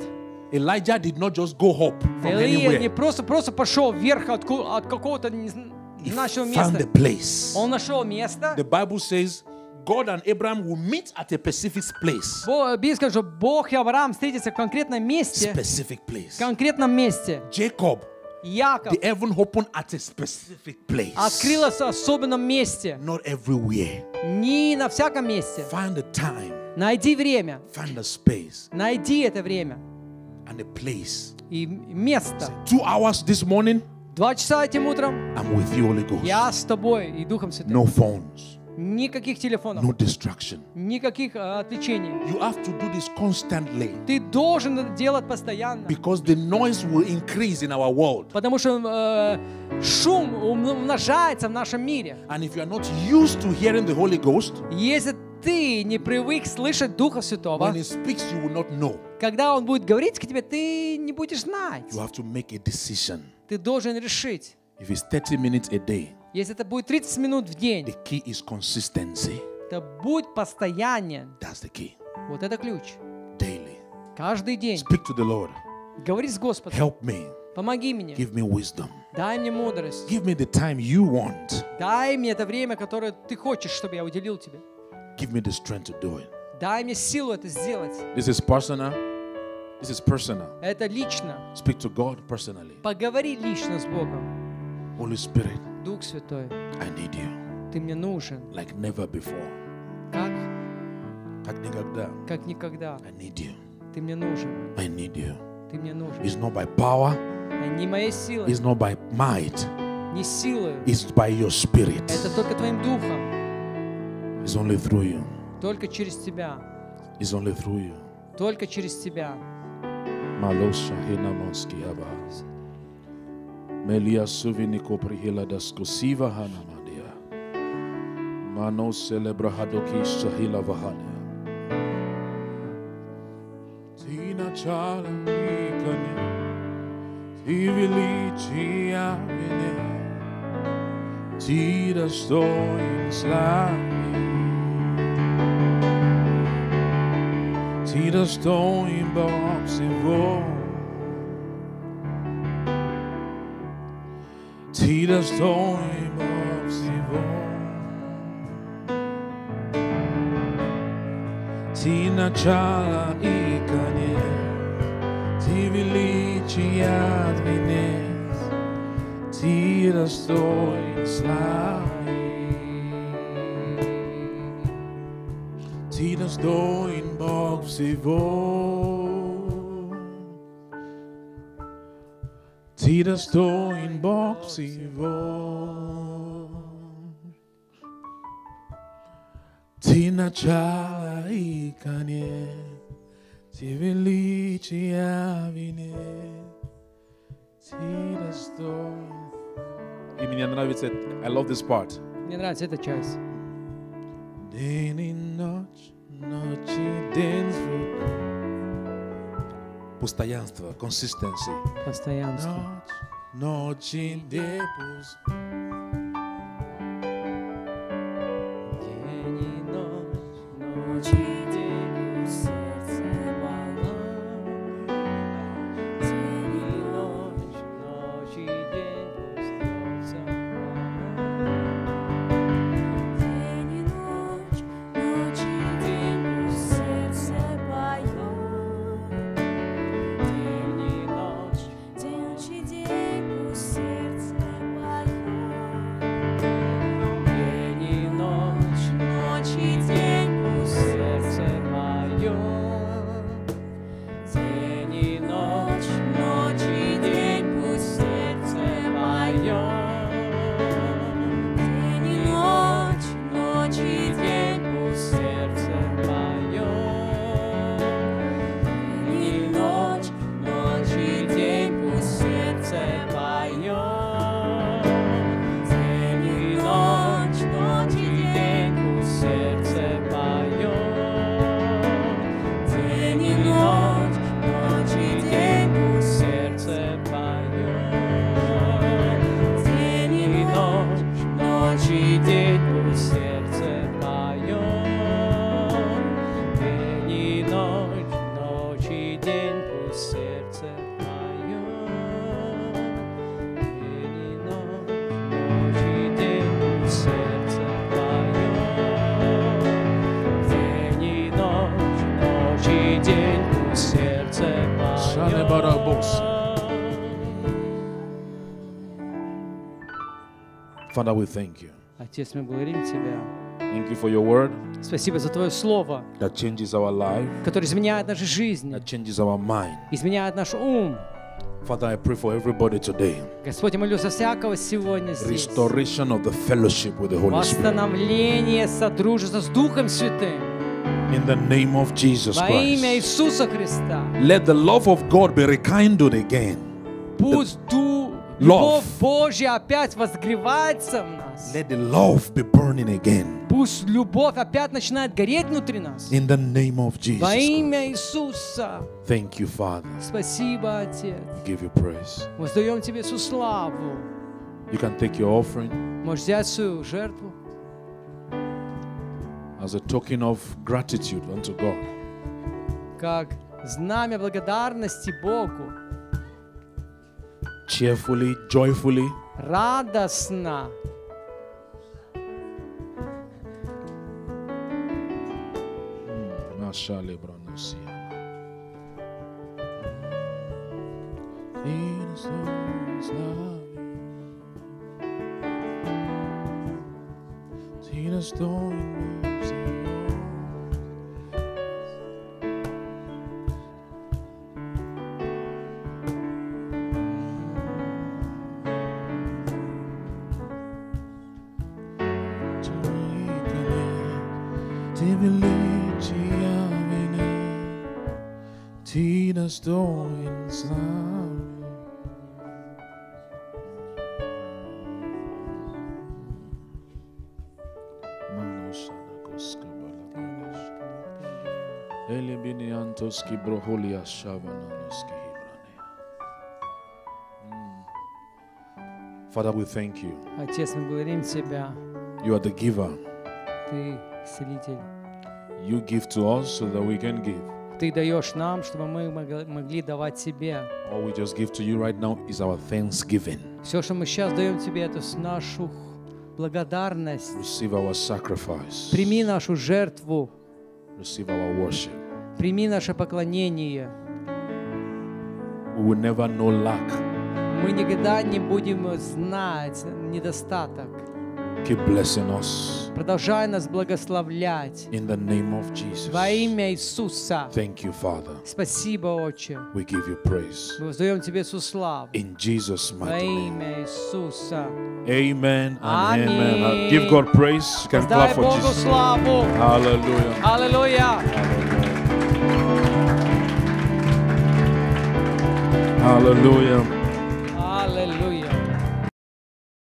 Elijah did not just go up from Илия anywhere. не просто просто пошел вверх от, от какого-то нашего места. Found the place. Он нашел место. The Bible says God and Abraham will meet at a specific place. Библия скажет, что Бог и Авраам встретятся в конкретном месте. Specific place. В конкретном месте. Jacob. Яков. The heaven opened at a specific place. Открылось в особенном месте. Not everywhere. Не на всяком месте. Find the time. Найди время. Find the space. Найди это время. And the place. И место. Two hours this morning. Два часа этим утром. I'm with you, Holy Ghost. Я с тобой и Духом Святым. No phones. Никаких телефонов. No distraction. Никаких а, отвлечений. You have to do this constantly. Ты должен это делать постоянно. Because the noise will increase in our world. Потому что э, шум умножается в нашем мире. And if you are not used to hearing the Holy Ghost, если ты не привык слышать Духа Святого, when he speaks, you will not know. когда Он будет говорить к тебе, ты не будешь знать. You have to make a decision. Ты должен решить. If it's 30 minutes a day, если это будет 30 минут в день, the key is consistency. то будь постоянен. That's the key. Вот это ключ. Daily. Каждый день. Speak to the Lord. Говори с Господом. Help me. Помоги мне. Give me wisdom. Дай мне мудрость. Give me the time you want. Дай мне это время, которое ты хочешь, чтобы я уделил тебе. Give me the strength to do it. Дай мне силу это сделать. This is personal. This is personal. Это лично. Speak to God personally. Поговори лично с Богом. Holy Spirit. Дух Святой, I need you. ты мне нужен. Like never before. Как? Как никогда. Как никогда. I need you. Ты мне нужен. I need you. Ты мне нужен. It's not by power. Э, не моей силой. It's not by might. Не силой. It's by your spirit. Это только твоим духом. It's only through you. Только через тебя. It's only through you. Только через тебя. Малоша Хинамонский Абахас. Melia suvini koprihila hana hanamadia. Mano celebra hadoki shahila vahania. Tina chala mikani. Tivili chia vene. Tira sto in slami. Tira sto in bobs in voice. Hírasztói babszívó Ti načala i kanje Ti veliči jad vinec Ti rastoji slavi Ti rastoji Bog всего Sida sto i Ti veliči I love this part. Мне нравится эта часть. День и ночь, ночи, день звук. Постоянство, консистенция. Постоянство. Ночь, ночь и Father, we thank you. Отец, мы благодарим Тебя. Thank you for your word. Спасибо за Твое Слово, that changes our life, которое изменяет нашу жизнь, that changes our mind. изменяет наш ум. Father, I pray for everybody today. Господь, я молю за всякого сегодня здесь. Restoration of the fellowship with the Holy Восстановление содружества с Духом Святым. In the name of Jesus Christ. Во имя Иисуса Христа. Let the love of God be rekindled again. Пусть Дух Любовь Божья опять возгревается в нас. Let the love be burning again. Пусть любовь опять начинает гореть внутри нас. In the name of Jesus. Во имя Иисуса. Thank you, Father. Спасибо, Отец. We give you praise. Воздаем Тебе всю славу. You can take your offering. Можешь взять свою жертву. As a token of gratitude unto God. Как знамя благодарности Богу. cheerfully, joyfully, radosna, hmm, Nasha Lebranosia. Tinas doem broholia hibranea. Hmm. Father, we thank you. Отец, мы благодарим Тебя. You are the giver. Ты целитель. You give to us so that we can give. ты даешь нам, чтобы мы могли давать тебе. right Все, что мы сейчас даем тебе, это нашу благодарность. Прими нашу жертву. Прими наше поклонение. Мы никогда не будем знать недостаток. Keep blessing us. Продолжай нас благословлять. In the name of Jesus. Во имя Иисуса. Thank you, Father. Спасибо, Отче. We give you praise. Мы воздаем Тебе всю славу. In Jesus' mighty name. Во имя Иисуса. Amen and amen. amen. Uh, give God praise. You can Дай clap for Богу Jesus. славу. Hallelujah. Hallelujah. Hallelujah. Hallelujah.